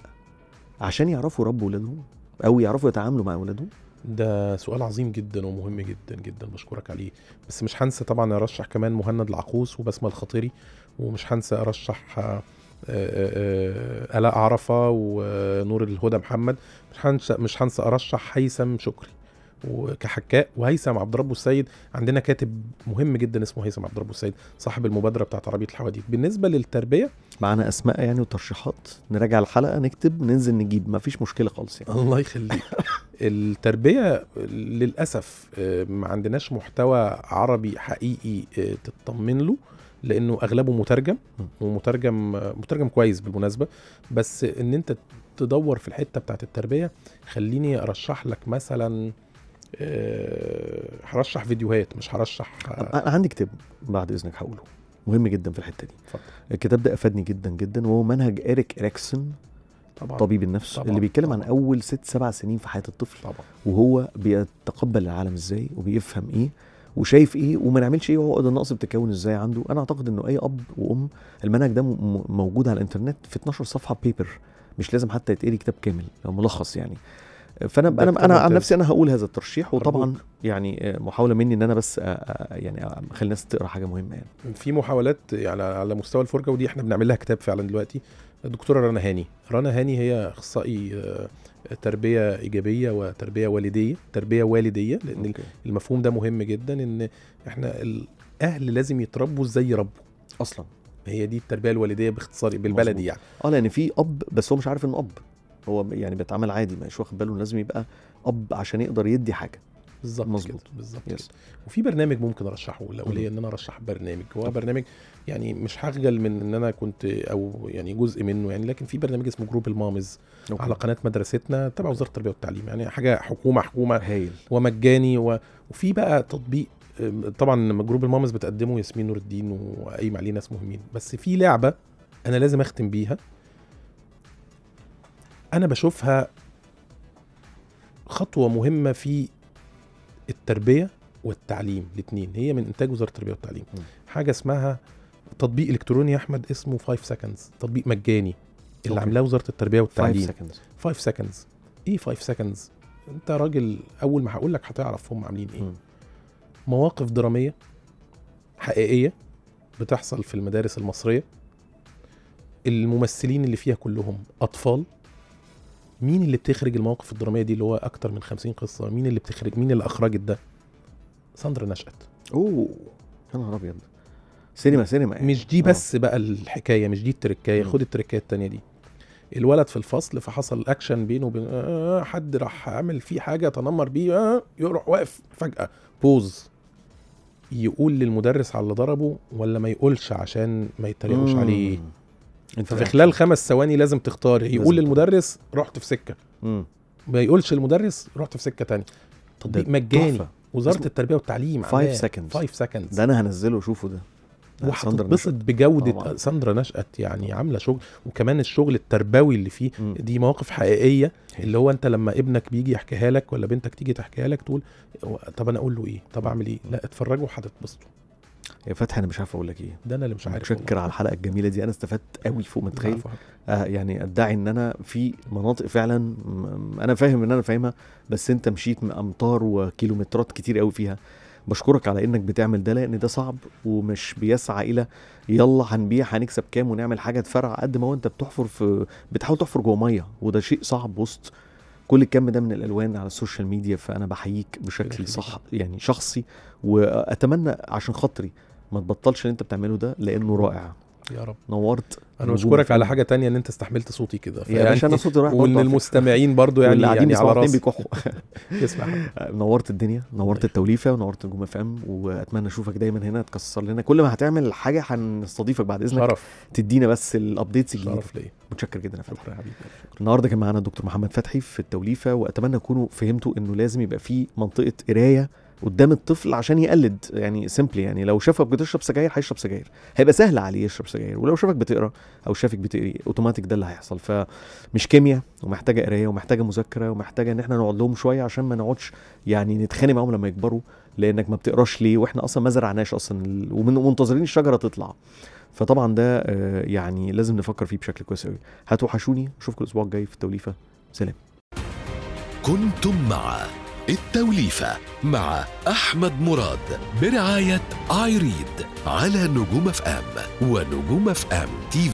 Speaker 3: عشان يعرفوا يربوا ولادهم او يعرفوا يتعاملوا مع ولادهم ده سؤال عظيم جدا ومهم جدا جدا بشكرك عليه بس مش هنسى طبعا ارشح كمان مهند العقوس وبسمه الخطيري ومش هنسى ارشح آه، آه، آه، آلاء عرفة ونور الهدى محمد مش هنسى مش هنسى ارشح هيثم شكري وكحكاء وهيثم عبد ربه السيد عندنا كاتب مهم جدا اسمه هيثم عبد ربه السيد صاحب المبادره بتاعت عربيه الحواديت بالنسبه للتربيه معانا اسماء يعني وترشيحات نراجع الحلقه نكتب ننزل نجيب ما فيش مشكله خالص يعني الله يخليك التربيه للاسف آه، ما عندناش محتوى عربي حقيقي آه، تطمن له لانه اغلبه مترجم ومترجم آه، مترجم كويس بالمناسبه بس ان انت تدور في الحته بتاعت التربيه خليني ارشح لك مثلا آه، هرشح فيديوهات مش هرشح آه. انا عندي كتاب بعد اذنك
Speaker 2: هقوله مهم جدا في الحته دي فضل. الكتاب ده افادني جدا جدا وهو منهج اريك اريكسون طبعا. طبيب النفس طبعا. اللي بيتكلم طبعا. عن اول ست سبع سنين في حياه الطفل طبعا. وهو بيتقبل العالم ازاي وبيفهم ايه وشايف ايه وما نعملش ايه وهو النقص بتتكون ازاي عنده انا اعتقد انه اي اب وام المنهج ده موجود على الانترنت في 12 صفحه بيبر مش لازم حتى يتقري كتاب كامل ملخص يعني فانا انا انا عن نفسي انا هقول هذا الترشيح وطبعا
Speaker 3: يعني آه، محاوله مني ان انا بس آه، آه، يعني اخلي الناس تقرا حاجه مهمه يعني في محاولات يعني على مستوى الفرجه ودي احنا بنعمل لها كتاب فعلا دلوقتي الدكتوره رنا هاني رنا هاني هي اخصائي تربيه ايجابيه وتربيه والديه تربيه والديه لان أوكي. المفهوم ده مهم جدا ان احنا الاهل لازم يتربوا ازاي يربوا اصلا هي دي التربيه الوالديه باختصار بالبلدي يعني اه لان في اب
Speaker 2: بس هو مش عارف انه اب هو يعني بيتعامل عادي مش واخد باله لازم يبقى اب عشان يقدر يدي
Speaker 3: حاجه بالظبط مظبوط بالظبط yes. وفي برنامج ممكن ارشحه لو ليا ان انا ارشح برنامج هو طب. برنامج يعني مش هخجل من ان انا كنت او يعني جزء منه يعني لكن في برنامج اسمه جروب المامز أوكي. على قناه مدرستنا تبع وزاره التربيه والتعليم يعني حاجه حكومه حكومه هايل ومجاني و... وفي بقى تطبيق طبعا جروب المامز بتقدمه ياسمين نور الدين وقايم عليه ناس مهمين بس في لعبه انا لازم اختم بيها انا بشوفها خطوه مهمه في التربيه والتعليم الاثنين هي من انتاج وزاره التربيه والتعليم م. حاجه اسمها تطبيق الكتروني يا احمد اسمه 5 سكندز تطبيق مجاني اللي عاملاه وزاره التربيه والتعليم 5 سكندز 5 سكندز ايه 5 سكندز انت راجل اول ما هقول لك هتعرف هم عاملين ايه م. مواقف دراميه حقيقيه بتحصل في المدارس المصريه الممثلين اللي فيها كلهم اطفال مين اللي بتخرج المواقف الدراميه دي اللي هو اكتر من 50 قصه مين اللي بتخرج مين اللي اخرجت ده ساندرا نشأت اوه يا نهار ابيض سينما سينما يعني. مش دي آه. بس أوه. بقى الحكايه مش دي التركايه خد التركايه التانيه دي الولد في الفصل فحصل اكشن بينه وبين آه, آه،, آه، حد راح عامل فيه حاجه تنمر بيه آه يروح واقف فجاه بوز يقول للمدرس على اللي ضربه ولا ما يقولش عشان ما يتريقوش عليه انت في خلال خمس ثواني لازم تختار يقول للمدرس رحت في سكه ما يقولش للمدرس رحت في سكه تانية تطبيق مجاني وزاره التربيه والتعليم 5 سكندز 5 سكندز ده انا هنزله وشوفه ده وهتتبسط بجوده طبعا. ساندرا نشأت يعني عامله شغل وكمان الشغل التربوي اللي فيه م. دي مواقف حقيقيه اللي هو انت لما ابنك بيجي يحكيها لك ولا بنتك تيجي تحكيها لك تقول طب انا اقول له ايه طب اعمل ايه لا اتفرجوا هتتبسطوا يا إيه، فتحي انا مش عارف
Speaker 2: اقول لك ايه ده انا اللي مش عارف متشكر على الحلقه الجميله دي انا استفدت قوي فوق ما تخيل آه يعني ادعي ان انا في مناطق فعلا انا فاهم ان انا فاهمها بس انت مشيت امطار وكيلومترات كتير قوي فيها بشكرك على انك بتعمل ده لان ده صعب ومش بيسعى الى يلا هنبيع هنكسب كام ونعمل حاجه تفرع قد ما هو انت بتحفر في بتحاول تحفر جوه ميه وده شيء صعب وسط كل الكم ده من الالوان على السوشيال ميديا فانا بحييك بشكل صح يعني شخصي واتمنى عشان خاطري ما تبطلش اللي انت بتعمله ده لانه رائع يا رب نورت انا بشكرك على حاجه
Speaker 3: تانية ان انت استحملت صوتي كده يا باشا انا صوتي رايح وان المستمعين برضو يعني يعني على راسي بيكحوا اسمع
Speaker 2: نورت الدنيا نورت التوليفه ونورت نجوم اف ام واتمنى اشوفك دايما هنا تكسر لنا كل ما هتعمل حاجه هنستضيفك بعد اذنك شرف تدينا بس الابديتس الجديده شرف ليا متشكر جدا يا فندم شكرا حبيبي النهارده كان معانا الدكتور محمد فتحي في التوليفه واتمنى تكونوا فهمتوا انه لازم يبقى في منطقه قرايه قدام الطفل عشان يقلد يعني سيمبلي يعني لو شافك بتشرب سجاير هيشرب سجاير هيبقى سهل عليه يشرب سجاير ولو شافك بتقرا او شافك بتقري اوتوماتيك ده اللي هيحصل فمش كيمياء ومحتاجه قرايه ومحتاجه مذاكره ومحتاجه ان احنا نقعد لهم شويه عشان ما نقعدش يعني نتخانق معاهم لما يكبروا لانك ما بتقراش ليه واحنا اصلا ما زرعناش اصلا ومنتظرين الشجره تطلع فطبعا ده آه، يعني لازم نفكر فيه بشكل كويس قوي هتوحشوني
Speaker 1: اشوفكم الاسبوع الجاي في التوليفه سلام كنتم مع التوليفة مع أحمد مراد برعاية آيريد على نجوم اف ام ونجوم اف ام تي